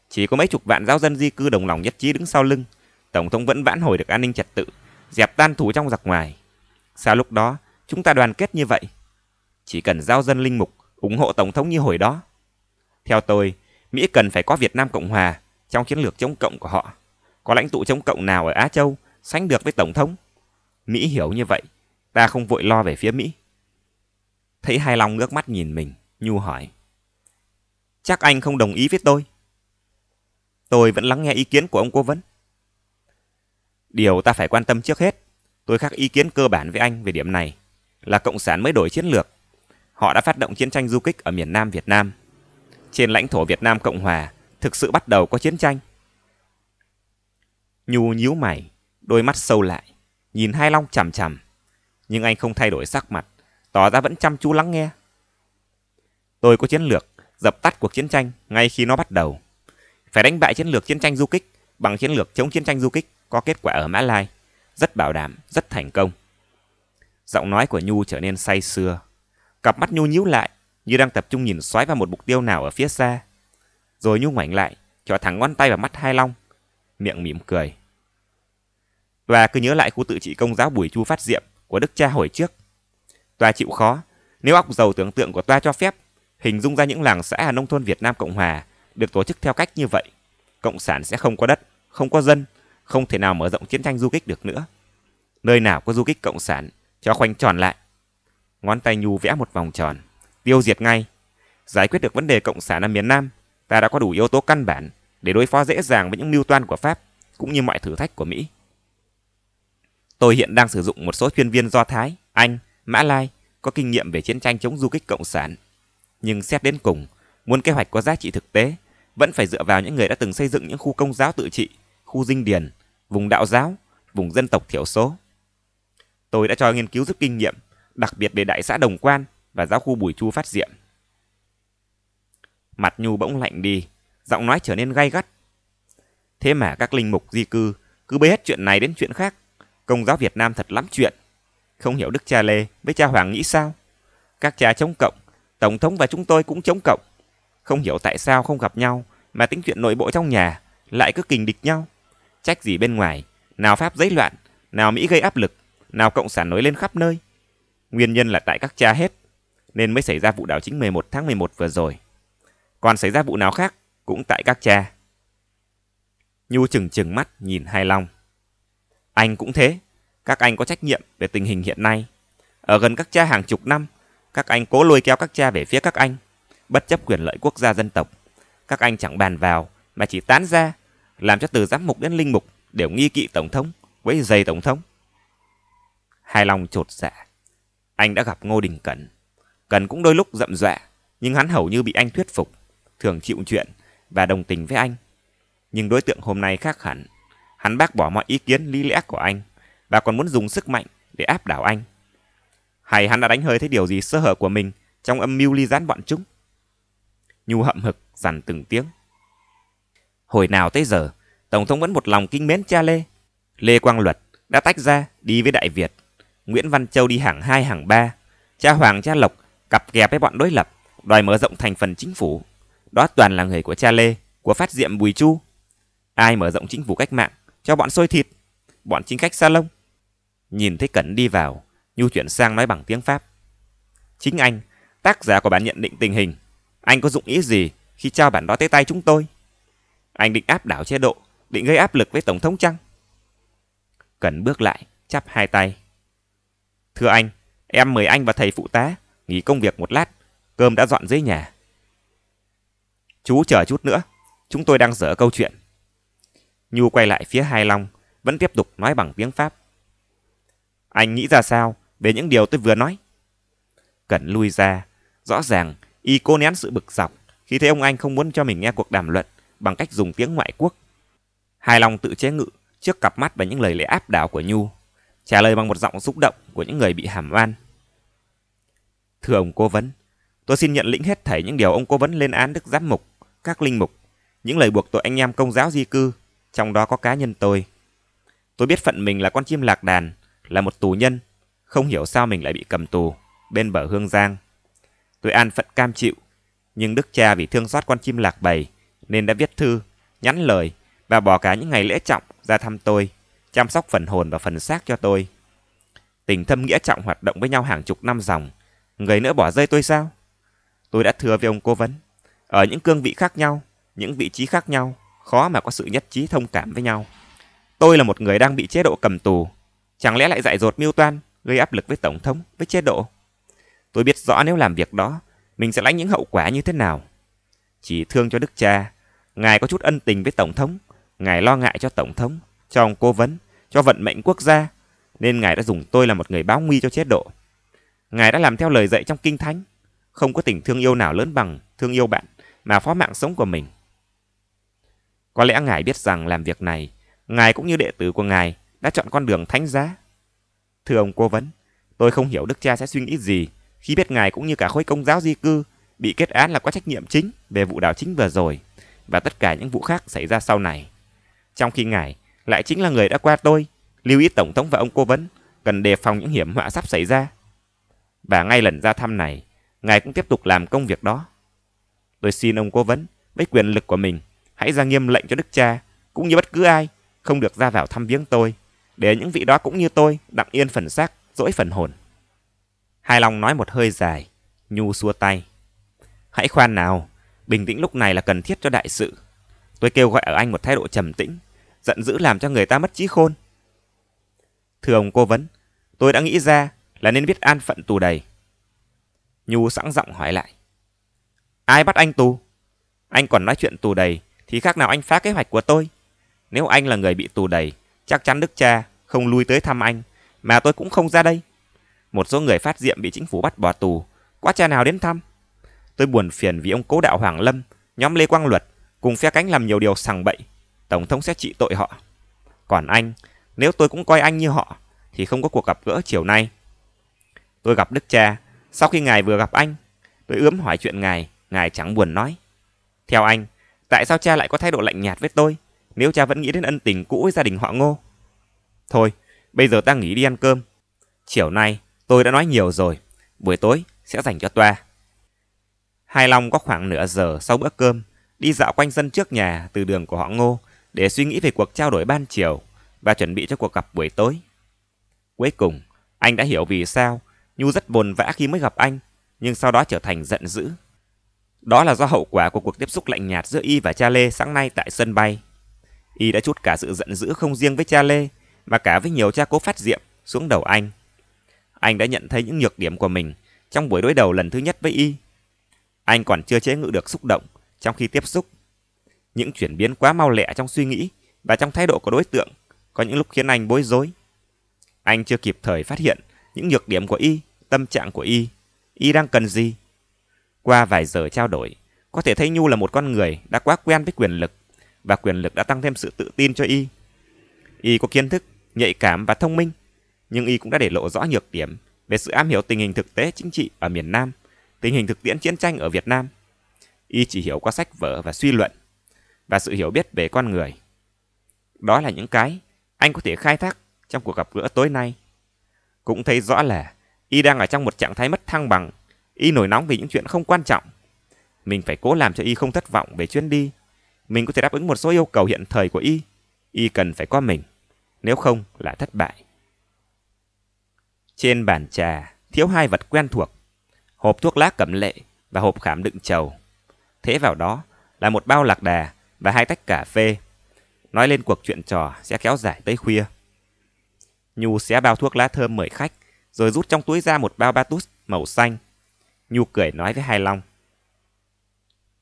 Chỉ có mấy chục vạn giáo dân di cư đồng lòng nhất trí đứng sau lưng, tổng thống vẫn vãn hồi được an ninh trật tự, dẹp tan thù trong giặc ngoài. Sao lúc đó chúng ta đoàn kết như vậy, chỉ cần giao dân linh mục ủng hộ tổng thống như hồi đó. Theo tôi, Mỹ cần phải có Việt Nam Cộng Hòa trong chiến lược chống cộng của họ. Có lãnh tụ chống cộng nào ở Á Châu sánh được với tổng thống? Mỹ hiểu như vậy, ta không vội lo về phía Mỹ. Thấy Hai Long ngước mắt nhìn mình, Nhu hỏi. Chắc anh không đồng ý với tôi. Tôi vẫn lắng nghe ý kiến của ông cố vấn. Điều ta phải quan tâm trước hết, tôi khác ý kiến cơ bản với anh về điểm này, là Cộng sản mới đổi chiến lược họ đã phát động chiến tranh du kích ở miền Nam Việt Nam. Trên lãnh thổ Việt Nam Cộng Hòa, thực sự bắt đầu có chiến tranh. Nhu nhíu mày, đôi mắt sâu lại, nhìn Hai Long chằm chằm. Nhưng anh không thay đổi sắc mặt, tỏ ra vẫn chăm chú lắng nghe. Tôi có chiến lược dập tắt cuộc chiến tranh ngay khi nó bắt đầu. Phải đánh bại chiến lược chiến tranh du kích bằng chiến lược chống chiến tranh du kích có kết quả ở Mã Lai. Rất bảo đảm, rất thành công. Giọng nói của Nhu trở nên say sưa, Cặp mắt Nhu nhíu lại, như đang tập trung nhìn xoáy vào một mục tiêu nào ở phía xa. Rồi Nhu ngoảnh lại, cho thẳng ngón tay vào mắt Hai Long, miệng mỉm cười. Tòa cứ nhớ lại khu tự trị công giáo Bùi Chu Phát Diệm của đức cha hồi trước. Tòa chịu khó, nếu óc giàu tưởng tượng của Tòa cho phép, hình dung ra những làng xã ở nông thôn Việt Nam Cộng Hòa được tổ chức theo cách như vậy. Cộng sản sẽ không có đất, không có dân, không thể nào mở rộng chiến tranh du kích được nữa. Nơi nào có du kích cộng sản, cho khoanh tròn lại, ngón tay nhu vẽ một vòng tròn, tiêu diệt ngay. Giải quyết được vấn đề cộng sản ở miền Nam, ta đã có đủ yếu tố căn bản để đối phó dễ dàng với những mưu toan của Pháp cũng như mọi thử thách của Mỹ. Tôi hiện đang sử dụng một số chuyên viên do Thái, Anh, Mã Lai có kinh nghiệm về chiến tranh chống du kích cộng sản. Nhưng xét đến cùng, muốn kế hoạch có giá trị thực tế, vẫn phải dựa vào những người đã từng xây dựng những khu công giáo tự trị, khu dinh điền, vùng đạo giáo, vùng dân tộc thiểu số. Tôi đã cho nghiên cứu rút kinh nghiệm đặc biệt để đại xã Đồng Quan và giáo khu Bùi Chu phát diệm. Mặt Nhu bỗng lạnh đi, giọng nói trở nên gay gắt. Thế mà các linh mục di cư cứ bê hết chuyện này đến chuyện khác. Công giáo Việt Nam thật lắm chuyện. Không hiểu Đức Cha Lê với cha Hoàng nghĩ sao? Các cha chống cộng, Tổng thống và chúng tôi cũng chống cộng. Không hiểu tại sao không gặp nhau mà tính chuyện nội bộ trong nhà lại cứ kình địch nhau. Trách gì bên ngoài, nào Pháp giấy loạn, nào Mỹ gây áp lực, nào Cộng sản nổi lên khắp nơi. Nguyên nhân là tại các cha hết, nên mới xảy ra vụ đảo chính 11 tháng 11 vừa rồi. Còn xảy ra vụ nào khác cũng tại các cha. Nhu chừng chừng mắt nhìn Hai Long. Anh cũng thế, các anh có trách nhiệm về tình hình hiện nay. Ở gần các cha hàng chục năm, các anh cố lôi kéo các cha về phía các anh, bất chấp quyền lợi quốc gia dân tộc. Các anh chẳng bàn vào mà chỉ tán ra, làm cho từ giám mục đến linh mục đều nghi kỵ tổng thống, quấy giày tổng thống. Hai Long trột dạ. Anh đã gặp Ngô Đình Cẩn. Cẩn cũng đôi lúc dậm dọa, nhưng hắn hầu như bị anh thuyết phục, thường chịu chuyện và đồng tình với anh. Nhưng đối tượng hôm nay khác hẳn. Hắn bác bỏ mọi ý kiến lý lẽ của anh và còn muốn dùng sức mạnh để áp đảo anh. Hay hắn đã đánh hơi thấy điều gì sơ hở của mình trong âm mưu ly gián bọn chúng? Nhu hậm hực dằn từng tiếng. Hồi nào tới giờ, Tổng thống vẫn một lòng kính mến cha Lê. Lê Quang Luật đã tách ra đi với Đại Việt. Nguyễn Văn Châu đi hàng 2 hàng 3, cha Hoàng cha Lộc cặp kè với bọn đối lập, đòi mở rộng thành phần chính phủ. Đó toàn là người của cha Lê, của phát diệm Bùi Chu. Ai mở rộng chính phủ cách mạng, cho bọn xôi thịt, bọn chính khách sa lông. Nhìn thấy Cẩn đi vào, Nhu chuyển sang nói bằng tiếng Pháp. Chính anh, tác giả của bản nhận định tình hình. Anh có dụng ý gì khi trao bản đó tới tay chúng tôi? Anh định áp đảo chế độ, định gây áp lực với Tổng thống chăng? Cẩn bước lại, chắp hai tay, Thưa anh, em mời anh và thầy phụ tá, nghỉ công việc một lát, cơm đã dọn dưới nhà. Chú chờ chút nữa, chúng tôi đang dở câu chuyện. Nhu quay lại phía Hai Long, vẫn tiếp tục nói bằng tiếng Pháp. Anh nghĩ ra sao về những điều tôi vừa nói? Cẩn lui ra, rõ ràng y cô nén sự bực dọc khi thấy ông anh không muốn cho mình nghe cuộc đàm luận bằng cách dùng tiếng ngoại quốc. Hai Long tự chế ngự trước cặp mắt và những lời lẽ áp đảo của Nhu trả lời bằng một giọng xúc động của những người bị hàm oan. Thưa ông cố vấn, tôi xin nhận lĩnh hết thảy những điều ông cố vấn lên án Đức Giám Mục, các linh mục, những lời buộc tội anh em công giáo di cư, trong đó có cá nhân tôi. Tôi biết phận mình là con chim lạc đàn, là một tù nhân, không hiểu sao mình lại bị cầm tù, bên bờ Hương Giang. Tôi an phận cam chịu, nhưng Đức Cha vì thương xót con chim lạc bầy, nên đã viết thư, nhắn lời và bỏ cả những ngày lễ trọng ra thăm tôi chăm sóc phần hồn và phần xác cho tôi. Tình thâm nghĩa trọng hoạt động với nhau hàng chục năm dòng, người nữa bỏ rơi tôi sao? Tôi đã thừa với ông cố vấn, ở những cương vị khác nhau, những vị trí khác nhau, khó mà có sự nhất trí thông cảm với nhau. Tôi là một người đang bị chế độ cầm tù, chẳng lẽ lại dạy dột mưu toan, gây áp lực với tổng thống, với chế độ. Tôi biết rõ nếu làm việc đó, mình sẽ lãnh những hậu quả như thế nào. Chỉ thương cho đức cha, ngài có chút ân tình với tổng thống, ngài lo ngại cho tổng thống, cho ông cố vấn, cho vận mệnh quốc gia, nên Ngài đã dùng tôi là một người báo nguy cho chế độ. Ngài đã làm theo lời dạy trong Kinh Thánh, không có tình thương yêu nào lớn bằng thương yêu bạn mà phó mạng sống của mình. Có lẽ Ngài biết rằng làm việc này, Ngài cũng như đệ tử của Ngài đã chọn con đường thánh giá. Thưa ông cố vấn, tôi không hiểu Đức Cha sẽ suy nghĩ gì khi biết Ngài cũng như cả khối công giáo di cư bị kết án là có trách nhiệm chính về vụ đảo chính vừa rồi và tất cả những vụ khác xảy ra sau này. Trong khi Ngài lại chính là người đã qua tôi, lưu ý Tổng thống và ông cố vấn, cần đề phòng những hiểm họa sắp xảy ra. Và ngay lần ra thăm này, ngài cũng tiếp tục làm công việc đó. Tôi xin ông cố vấn, với quyền lực của mình, hãy ra nghiêm lệnh cho đức cha, cũng như bất cứ ai, không được ra vào thăm viếng tôi, để những vị đó cũng như tôi, đặng yên phần xác, dỗi phần hồn. Hai Long nói một hơi dài, Nhu xua tay. Hãy khoan nào, bình tĩnh lúc này là cần thiết cho đại sự. Tôi kêu gọi ở anh một thái độ trầm tĩnh, giận dữ làm cho người ta mất trí khôn. Thưa ông cô vấn, tôi đã nghĩ ra là nên viết an phận tù đầy. Nhu sẵn giọng hỏi lại. Ai bắt anh tù? Anh còn nói chuyện tù đầy thì khác nào anh phá kế hoạch của tôi. Nếu anh là người bị tù đầy, chắc chắn Đức Cha không lui tới thăm anh, mà tôi cũng không ra đây. Một số người phát diệm bị chính phủ bắt bỏ tù, quá cha nào đến thăm. Tôi buồn phiền vì ông cố đạo Hoàng Lâm, nhóm Lê Quang Luật cùng phe cánh làm nhiều điều sằng bậy Tổng thống sẽ trị tội họ. Còn anh, nếu tôi cũng coi anh như họ, thì không có cuộc gặp gỡ chiều nay. Tôi gặp đức cha, sau khi ngài vừa gặp anh, tôi ướm hỏi chuyện ngài, ngài chẳng buồn nói. Theo anh, tại sao cha lại có thái độ lạnh nhạt với tôi, nếu cha vẫn nghĩ đến ân tình cũ với gia đình họ ngô? Thôi, bây giờ ta nghỉ đi ăn cơm. Chiều nay, tôi đã nói nhiều rồi, buổi tối sẽ dành cho toa. Hai Long có khoảng nửa giờ sau bữa cơm, đi dạo quanh sân trước nhà từ đường của họ ngô để suy nghĩ về cuộc trao đổi ban chiều và chuẩn bị cho cuộc gặp buổi tối. Cuối cùng, anh đã hiểu vì sao Nhu rất buồn vã khi mới gặp anh, nhưng sau đó trở thành giận dữ. Đó là do hậu quả của cuộc tiếp xúc lạnh nhạt giữa Y và Cha Lê sáng nay tại sân bay. Y đã chút cả sự giận dữ không riêng với Cha Lê, mà cả với nhiều cha cố phát diệm xuống đầu anh. Anh đã nhận thấy những nhược điểm của mình trong buổi đối đầu lần thứ nhất với Y. Anh còn chưa chế ngự được xúc động trong khi tiếp xúc những chuyển biến quá mau lẹ trong suy nghĩ và trong thái độ của đối tượng có những lúc khiến anh bối rối. Anh chưa kịp thời phát hiện những nhược điểm của y, tâm trạng của y, y đang cần gì. Qua vài giờ trao đổi, có thể thấy Nhu là một con người đã quá quen với quyền lực và quyền lực đã tăng thêm sự tự tin cho y. Y có kiến thức, nhạy cảm và thông minh, nhưng y cũng đã để lộ rõ nhược điểm về sự am hiểu tình hình thực tế chính trị ở miền Nam, tình hình thực tiễn chiến tranh ở Việt Nam. Y chỉ hiểu qua sách vở và suy luận, và sự hiểu biết về con người. Đó là những cái anh có thể khai thác trong cuộc gặp gỡ tối nay. Cũng thấy rõ là y đang ở trong một trạng thái mất thăng bằng, y nổi nóng vì những chuyện không quan trọng. Mình phải cố làm cho y không thất vọng về chuyến đi. Mình có thể đáp ứng một số yêu cầu hiện thời của y. Y cần phải có mình, nếu không là thất bại. Trên bàn trà thiếu hai vật quen thuộc, hộp thuốc lá cẩm lệ và hộp khảm đựng trầu. Thế vào đó là một bao lạc đà và hai tách cà phê. Nói lên cuộc chuyện trò sẽ kéo dài tới khuya. Nhu sẽ bao thuốc lá thơm mời khách, rồi rút trong túi ra một bao batus màu xanh. Nhu cười nói với Hai Long.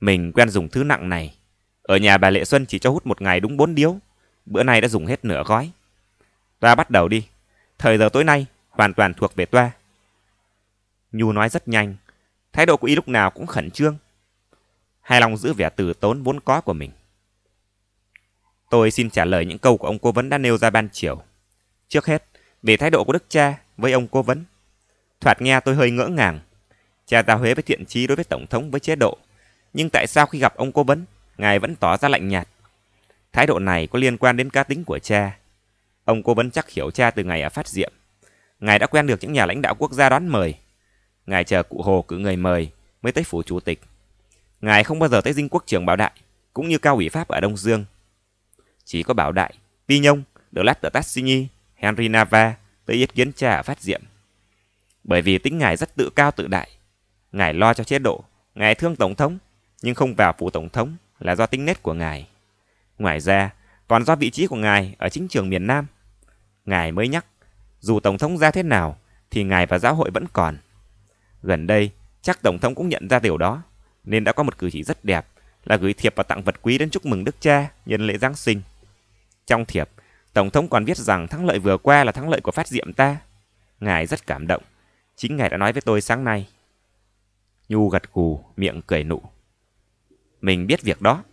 Mình quen dùng thứ nặng này. Ở nhà bà Lệ Xuân chỉ cho hút một ngày đúng bốn điếu. Bữa nay đã dùng hết nửa gói. Toa bắt đầu đi. Thời giờ tối nay hoàn toàn thuộc về Toa. Nhu nói rất nhanh. Thái độ của y lúc nào cũng khẩn trương. Hai Long giữ vẻ từ tốn vốn có của mình. Tôi xin trả lời những câu của ông cố vấn đã nêu ra ban chiều. Trước hết, về thái độ của đức cha với ông cố vấn. Thoạt nghe tôi hơi ngỡ ngàng. Cha ta Huế với thiện trí đối với Tổng thống với chế độ. Nhưng tại sao khi gặp ông cố vấn, ngài vẫn tỏ ra lạnh nhạt? Thái độ này có liên quan đến cá tính của cha. Ông cố vấn chắc hiểu cha từ ngày ở phát diệm. Ngài đã quen được những nhà lãnh đạo quốc gia đón mời. Ngài chờ cụ Hồ cử người mời mới tới phủ chủ tịch. Ngài không bao giờ tới dinh quốc trưởng Bảo Đại, cũng như cao ủy Pháp ở Đông Dương. Chỉ có Bảo Đại, Ti Nhông, The Lát Tassini, Henry Nava tới yết kiến cha ở phát diệm. Bởi vì tính ngài rất tự cao tự đại. Ngài lo cho chế độ, ngài thương Tổng thống, nhưng không vào phủ Tổng thống là do tính nết của ngài. Ngoài ra, còn do vị trí của ngài ở chính trường miền Nam. Ngài mới nhắc, dù Tổng thống ra thế nào, thì ngài và giáo hội vẫn còn. Gần đây, chắc Tổng thống cũng nhận ra điều đó, nên đã có một cử chỉ rất đẹp là gửi thiệp và tặng vật quý đến chúc mừng Đức Cha nhân lễ Giáng sinh. Trong thiệp, Tổng thống còn viết rằng thắng lợi vừa qua là thắng lợi của phát diệm ta. Ngài rất cảm động. Chính ngài đã nói với tôi sáng nay. Nhu gật gù, miệng cười nụ. Mình biết việc đó.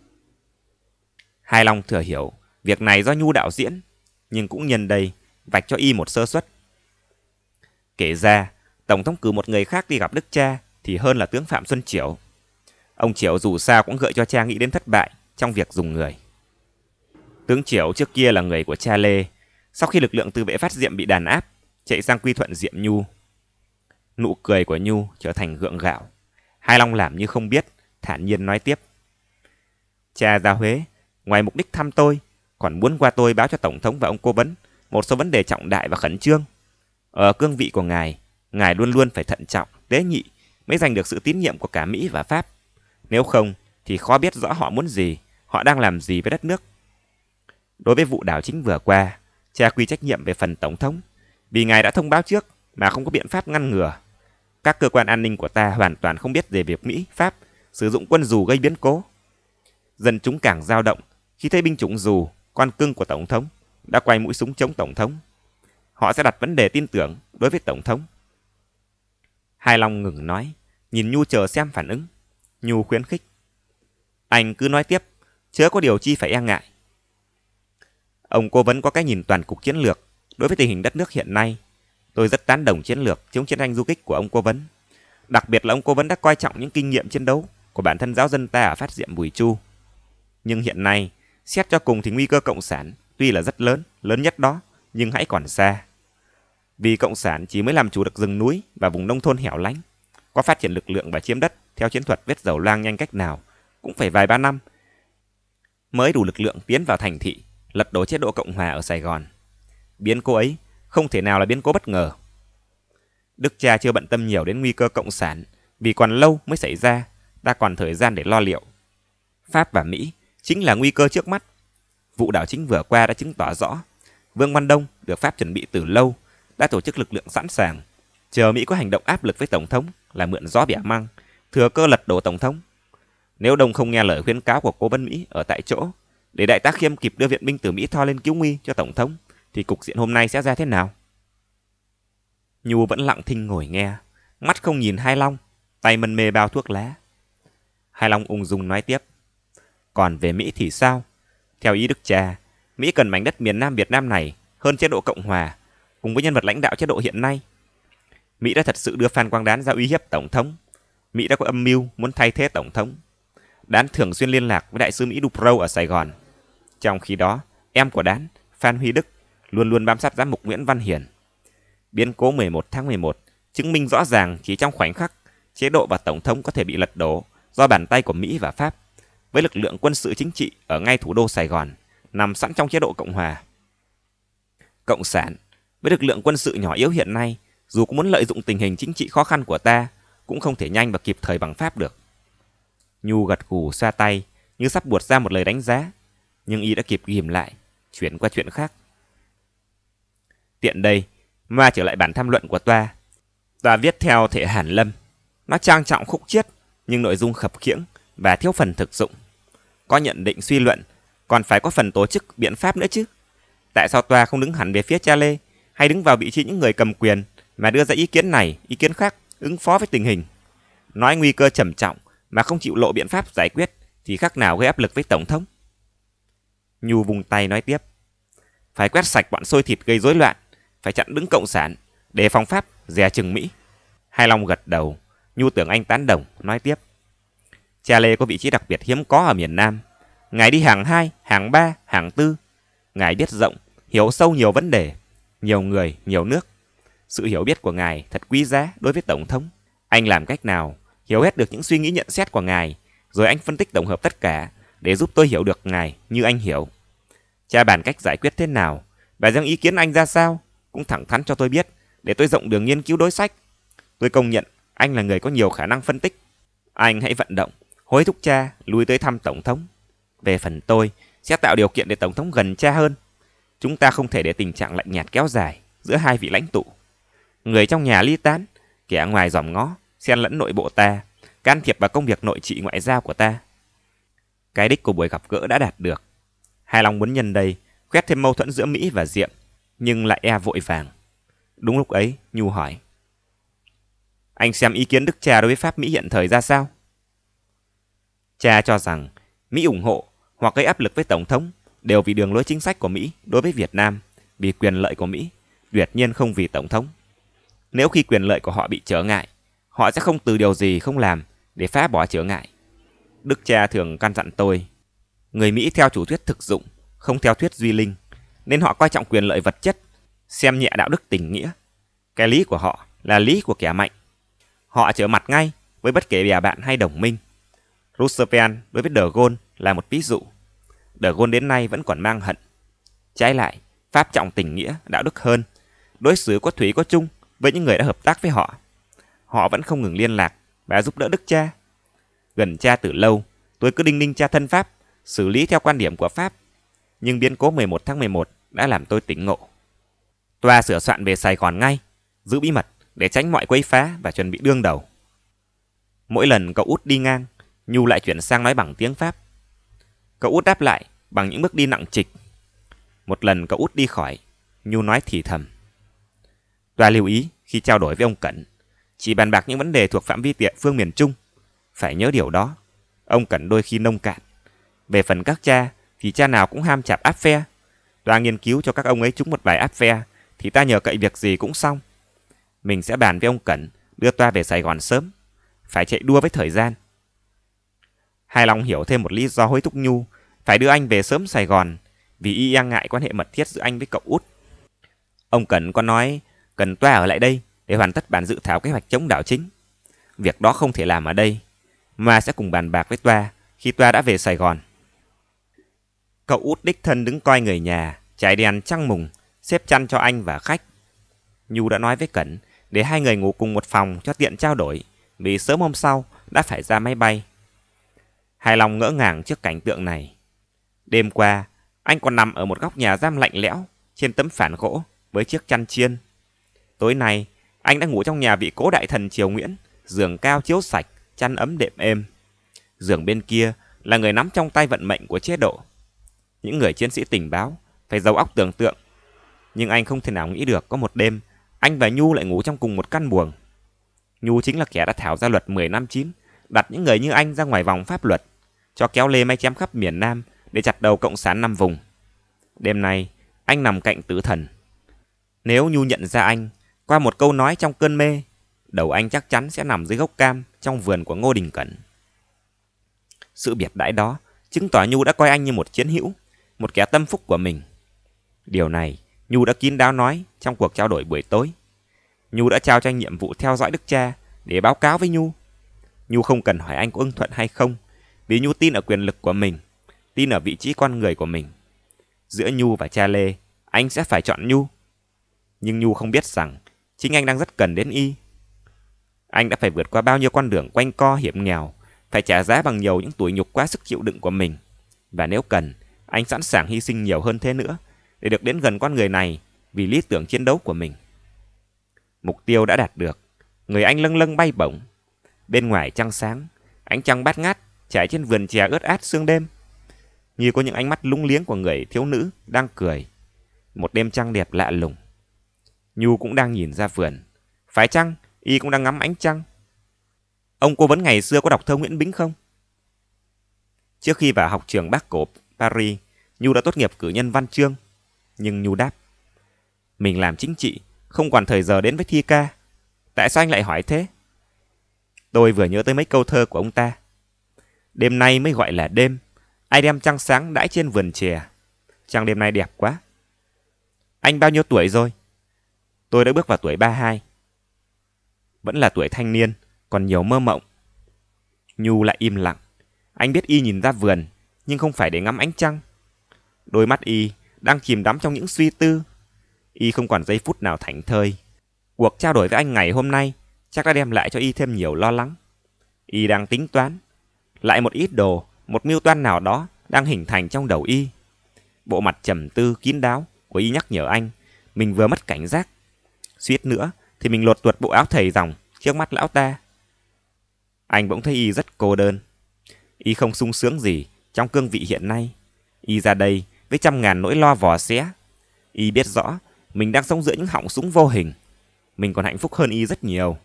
Hai Long thừa hiểu, việc này do Nhu đạo diễn, nhưng cũng nhân đây, vạch cho y một sơ suất. Kể ra, Tổng thống cử một người khác đi gặp Đức Cha thì hơn là tướng Phạm Xuân Triểu. Ông Triểu dù sao cũng gợi cho cha nghĩ đến thất bại trong việc dùng người. Tướng Triều trước kia là người của cha Lê, sau khi lực lượng tư vệ phát diệm bị đàn áp, chạy sang quy thuận diệm Nhu. Nụ cười của Nhu trở thành gượng gạo. Hai Long làm như không biết, thản nhiên nói tiếp. Cha ra Huế, ngoài mục đích thăm tôi, còn muốn qua tôi báo cho Tổng thống và ông cố vấn một số vấn đề trọng đại và khẩn trương. Ở cương vị của ngài, ngài luôn luôn phải thận trọng, tế nhị mới giành được sự tín nhiệm của cả Mỹ và Pháp. Nếu không, thì khó biết rõ họ muốn gì, họ đang làm gì với đất nước. Đối với vụ đảo chính vừa qua, cha quy trách nhiệm về phần Tổng thống, vì ngài đã thông báo trước mà không có biện pháp ngăn ngừa. Các cơ quan an ninh của ta hoàn toàn không biết về việc Mỹ, Pháp sử dụng quân dù gây biến cố. Dân chúng càng dao động khi thấy binh chủng dù, con cưng của Tổng thống, đã quay mũi súng chống Tổng thống. Họ sẽ đặt vấn đề tin tưởng đối với Tổng thống. Hai Long ngừng nói, nhìn Nhu chờ xem phản ứng. Nhu khuyến khích. Anh cứ nói tiếp, chớ có điều chi phải e ngại. Ông cố vấn có cái nhìn toàn cục chiến lược đối với tình hình đất nước hiện nay. Tôi rất tán đồng chiến lược chống chiến tranh du kích của ông cố vấn. Đặc biệt là ông cố vấn đã coi trọng những kinh nghiệm chiến đấu của bản thân giáo dân ta ở phát diệm Bùi Chu. Nhưng hiện nay, xét cho cùng thì nguy cơ cộng sản tuy là rất lớn, lớn nhất đó, nhưng hãy còn xa. Vì cộng sản chỉ mới làm chủ được rừng núi và vùng nông thôn hẻo lánh, có phát triển lực lượng và chiếm đất theo chiến thuật vết dầu loang nhanh cách nào cũng phải vài ba năm mới đủ lực lượng tiến vào thành thị lật đổ chế độ Cộng Hòa ở Sài Gòn. Biến cố ấy không thể nào là biến cố bất ngờ. Đức cha chưa bận tâm nhiều đến nguy cơ Cộng sản vì còn lâu mới xảy ra, ta còn thời gian để lo liệu. Pháp và Mỹ chính là nguy cơ trước mắt. Vụ đảo chính vừa qua đã chứng tỏ rõ, Vương Văn Đông được Pháp chuẩn bị từ lâu, đã tổ chức lực lượng sẵn sàng, chờ Mỹ có hành động áp lực với Tổng thống là mượn gió bẻ măng, thừa cơ lật đổ Tổng thống. Nếu Đông không nghe lời khuyến cáo của cố vấn Mỹ ở tại chỗ, để đại tá khiêm kịp đưa viện binh từ mỹ tho lên cứu nguy cho tổng thống thì cục diện hôm nay sẽ ra thế nào nhu vẫn lặng thinh ngồi nghe mắt không nhìn hai long tay mân mê bao thuốc lá hai long ung dung nói tiếp còn về mỹ thì sao theo ý đức cha mỹ cần mảnh đất miền nam việt nam này hơn chế độ cộng hòa cùng với nhân vật lãnh đạo chế độ hiện nay mỹ đã thật sự đưa phan quang đán ra uy hiếp tổng thống mỹ đã có âm mưu muốn thay thế tổng thống đán thường xuyên liên lạc với đại sứ mỹ dupro ở sài gòn trong khi đó, em của Đán, Phan Huy Đức, luôn luôn bám sát giám mục Nguyễn Văn Hiển. Biến cố 11 tháng 11 chứng minh rõ ràng chỉ trong khoảnh khắc chế độ và tổng thống có thể bị lật đổ do bàn tay của Mỹ và Pháp với lực lượng quân sự chính trị ở ngay thủ đô Sài Gòn nằm sẵn trong chế độ Cộng hòa. Cộng sản với lực lượng quân sự nhỏ yếu hiện nay dù có muốn lợi dụng tình hình chính trị khó khăn của ta cũng không thể nhanh và kịp thời bằng Pháp được. Nhu gật gù xoa tay như sắp buột ra một lời đánh giá nhưng y đã kịp ghim lại, chuyển qua chuyện khác. Tiện đây, ma trở lại bản tham luận của toa. Toa viết theo thể Hàn Lâm. Nó trang trọng khúc chiết, nhưng nội dung khập khiễng và thiếu phần thực dụng. Có nhận định suy luận, còn phải có phần tổ chức biện pháp nữa chứ. Tại sao toa không đứng hẳn về phía cha Lê, hay đứng vào vị trí những người cầm quyền mà đưa ra ý kiến này, ý kiến khác, ứng phó với tình hình. Nói nguy cơ trầm trọng mà không chịu lộ biện pháp giải quyết thì khác nào gây áp lực với Tổng thống. Nhu vùng tay nói tiếp. Phải quét sạch bọn sôi thịt gây rối loạn, phải chặn đứng cộng sản, đề phòng pháp, dè chừng Mỹ. Hai Long gật đầu, Nhu tưởng anh tán đồng, nói tiếp. Cha Lê có vị trí đặc biệt hiếm có ở miền Nam. Ngài đi hàng 2, hàng 3, hàng 4. Ngài biết rộng, hiểu sâu nhiều vấn đề, nhiều người, nhiều nước. Sự hiểu biết của ngài thật quý giá đối với Tổng thống. Anh làm cách nào, hiểu hết được những suy nghĩ nhận xét của ngài, rồi anh phân tích tổng hợp tất cả, để giúp tôi hiểu được ngài như anh hiểu. Cha bàn cách giải quyết thế nào, và rằng ý kiến anh ra sao, cũng thẳng thắn cho tôi biết, để tôi rộng đường nghiên cứu đối sách. Tôi công nhận anh là người có nhiều khả năng phân tích. Anh hãy vận động, hối thúc cha lui tới thăm Tổng thống. Về phần tôi, sẽ tạo điều kiện để Tổng thống gần cha hơn. Chúng ta không thể để tình trạng lạnh nhạt kéo dài giữa hai vị lãnh tụ. Người trong nhà ly tán, kẻ ngoài dòm ngó, xen lẫn nội bộ ta, can thiệp vào công việc nội trị ngoại giao của ta. Cái đích của buổi gặp gỡ đã đạt được. Hai Long muốn nhân đây, quét thêm mâu thuẫn giữa Mỹ và Diệm, nhưng lại e vội vàng. Đúng lúc ấy, Nhu hỏi. Anh xem ý kiến Đức Cha đối với Pháp Mỹ hiện thời ra sao? Cha cho rằng Mỹ ủng hộ hoặc gây áp lực với Tổng thống đều vì đường lối chính sách của Mỹ đối với Việt Nam, vì quyền lợi của Mỹ, tuyệt nhiên không vì Tổng thống. Nếu khi quyền lợi của họ bị trở ngại, họ sẽ không từ điều gì không làm để phá bỏ trở ngại. Đức cha thường căn dặn tôi, người Mỹ theo chủ thuyết thực dụng, không theo thuyết duy linh, nên họ coi trọng quyền lợi vật chất, xem nhẹ đạo đức tình nghĩa. Cái lý của họ là lý của kẻ mạnh. Họ trở mặt ngay với bất kể bè bạn hay đồng minh. Roosevelt đối với De Gaulle là một ví dụ. De Gaulle đến nay vẫn còn mang hận. Trái lại, Pháp trọng tình nghĩa, đạo đức hơn, đối xử có thủy có chung với những người đã hợp tác với họ. Họ vẫn không ngừng liên lạc và giúp đỡ đức cha gần cha từ lâu, tôi cứ đinh ninh cha thân Pháp, xử lý theo quan điểm của Pháp. Nhưng biến cố 11 tháng 11 đã làm tôi tỉnh ngộ. Tòa sửa soạn về Sài Gòn ngay, giữ bí mật để tránh mọi quấy phá và chuẩn bị đương đầu. Mỗi lần cậu út đi ngang, Nhu lại chuyển sang nói bằng tiếng Pháp. Cậu út đáp lại bằng những bước đi nặng trịch. Một lần cậu út đi khỏi, Nhu nói thì thầm. Tòa lưu ý khi trao đổi với ông Cẩn, chỉ bàn bạc những vấn đề thuộc phạm vi địa phương miền Trung, phải nhớ điều đó. Ông cẩn đôi khi nông cạn. Về phần các cha, thì cha nào cũng ham chạp áp phe. Toa nghiên cứu cho các ông ấy chúng một bài áp phe, thì ta nhờ cậy việc gì cũng xong. Mình sẽ bàn với ông Cẩn, đưa Toa về Sài Gòn sớm. Phải chạy đua với thời gian. Hai Long hiểu thêm một lý do hối thúc Nhu, phải đưa anh về sớm Sài Gòn, vì y e ngại quan hệ mật thiết giữa anh với cậu út. Ông Cẩn có nói, cần Toa ở lại đây để hoàn tất bản dự thảo kế hoạch chống đảo chính. Việc đó không thể làm ở đây, mà sẽ cùng bàn bạc với Toa khi Toa đã về Sài Gòn. Cậu út đích thân đứng coi người nhà, trải đèn trăng mùng, xếp chăn cho anh và khách. Nhu đã nói với Cẩn để hai người ngủ cùng một phòng cho tiện trao đổi, vì sớm hôm sau đã phải ra máy bay. Hài lòng ngỡ ngàng trước cảnh tượng này. Đêm qua, anh còn nằm ở một góc nhà giam lạnh lẽo, trên tấm phản gỗ với chiếc chăn chiên. Tối nay, anh đã ngủ trong nhà vị cố đại thần Triều Nguyễn, giường cao chiếu sạch, chăn ấm đệm êm. Giường bên kia là người nắm trong tay vận mệnh của chế độ. Những người chiến sĩ tình báo phải giàu óc tưởng tượng. Nhưng anh không thể nào nghĩ được có một đêm anh và Nhu lại ngủ trong cùng một căn buồng. Nhu chính là kẻ đã thảo ra luật 10 năm 9, đặt những người như anh ra ngoài vòng pháp luật, cho kéo lê may chém khắp miền Nam để chặt đầu cộng sản năm vùng. Đêm nay, anh nằm cạnh tử thần. Nếu Nhu nhận ra anh, qua một câu nói trong cơn mê, Đầu anh chắc chắn sẽ nằm dưới gốc cam trong vườn của Ngô Đình Cẩn. Sự biệt đãi đó chứng tỏ Nhu đã coi anh như một chiến hữu, một kẻ tâm phúc của mình. Điều này Nhu đã kín đáo nói trong cuộc trao đổi buổi tối. Nhu đã trao cho anh nhiệm vụ theo dõi đức cha để báo cáo với Nhu. Nhu không cần hỏi anh có ưng thuận hay không, vì Nhu tin ở quyền lực của mình, tin ở vị trí con người của mình. Giữa Nhu và cha Lê, anh sẽ phải chọn Nhu. Nhưng Nhu không biết rằng chính anh đang rất cần đến y anh đã phải vượt qua bao nhiêu con đường quanh co hiểm nghèo, phải trả giá bằng nhiều những tuổi nhục quá sức chịu đựng của mình. Và nếu cần, anh sẵn sàng hy sinh nhiều hơn thế nữa để được đến gần con người này vì lý tưởng chiến đấu của mình. Mục tiêu đã đạt được, người anh lâng lâng bay bổng. Bên ngoài trăng sáng, ánh trăng bát ngát trải trên vườn chè ướt át sương đêm. Như có những ánh mắt lúng liếng của người thiếu nữ đang cười. Một đêm trăng đẹp lạ lùng. Nhu cũng đang nhìn ra vườn. Phải chăng y cũng đang ngắm ánh trăng. Ông cô vấn ngày xưa có đọc thơ Nguyễn Bính không? Trước khi vào học trường Bác Cộp, Paris, Nhu đã tốt nghiệp cử nhân văn chương. Nhưng Nhu đáp, mình làm chính trị, không còn thời giờ đến với thi ca. Tại sao anh lại hỏi thế? Tôi vừa nhớ tới mấy câu thơ của ông ta. Đêm nay mới gọi là đêm, ai đem trăng sáng đãi trên vườn chè. Trăng đêm nay đẹp quá. Anh bao nhiêu tuổi rồi? Tôi đã bước vào tuổi 32 vẫn là tuổi thanh niên, còn nhiều mơ mộng. Nhu lại im lặng. Anh biết y nhìn ra vườn, nhưng không phải để ngắm ánh trăng. Đôi mắt y đang chìm đắm trong những suy tư. Y không còn giây phút nào thảnh thơi. Cuộc trao đổi với anh ngày hôm nay chắc đã đem lại cho y thêm nhiều lo lắng. Y đang tính toán. Lại một ít đồ, một mưu toan nào đó đang hình thành trong đầu y. Bộ mặt trầm tư, kín đáo của y nhắc nhở anh, mình vừa mất cảnh giác. Suýt nữa thì mình lột tuột bộ áo thầy dòng, trước mắt lão ta. Anh bỗng thấy y rất cô đơn. Y không sung sướng gì trong cương vị hiện nay. Y ra đây với trăm ngàn nỗi lo vò xé. Y biết rõ mình đang sống giữa những họng súng vô hình. Mình còn hạnh phúc hơn y rất nhiều.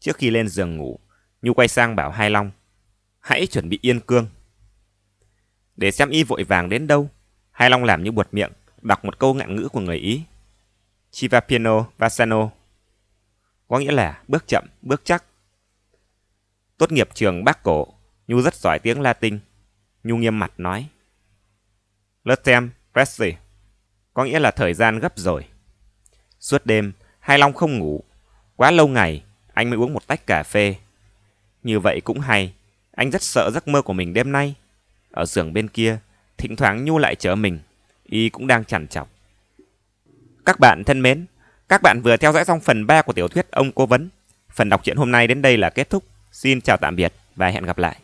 Trước khi lên giường ngủ, Nhu quay sang bảo Hai Long. Hãy chuẩn bị yên cương. Để xem y vội vàng đến đâu, Hai Long làm như buột miệng, đọc một câu ngạn ngữ của người Ý. Chivapiano Vassano, có nghĩa là bước chậm, bước chắc. Tốt nghiệp trường Bắc Cổ, Nhu rất giỏi tiếng Latin. Nhu nghiêm mặt nói. Lutem Presti, có nghĩa là thời gian gấp rồi. Suốt đêm, Hai Long không ngủ. Quá lâu ngày, anh mới uống một tách cà phê. Như vậy cũng hay, anh rất sợ giấc mơ của mình đêm nay. Ở giường bên kia, thỉnh thoảng Nhu lại chở mình, y cũng đang chằn chọc. Các bạn thân mến, các bạn vừa theo dõi xong phần 3 của tiểu thuyết Ông Cố Vấn. Phần đọc truyện hôm nay đến đây là kết thúc. Xin chào tạm biệt và hẹn gặp lại.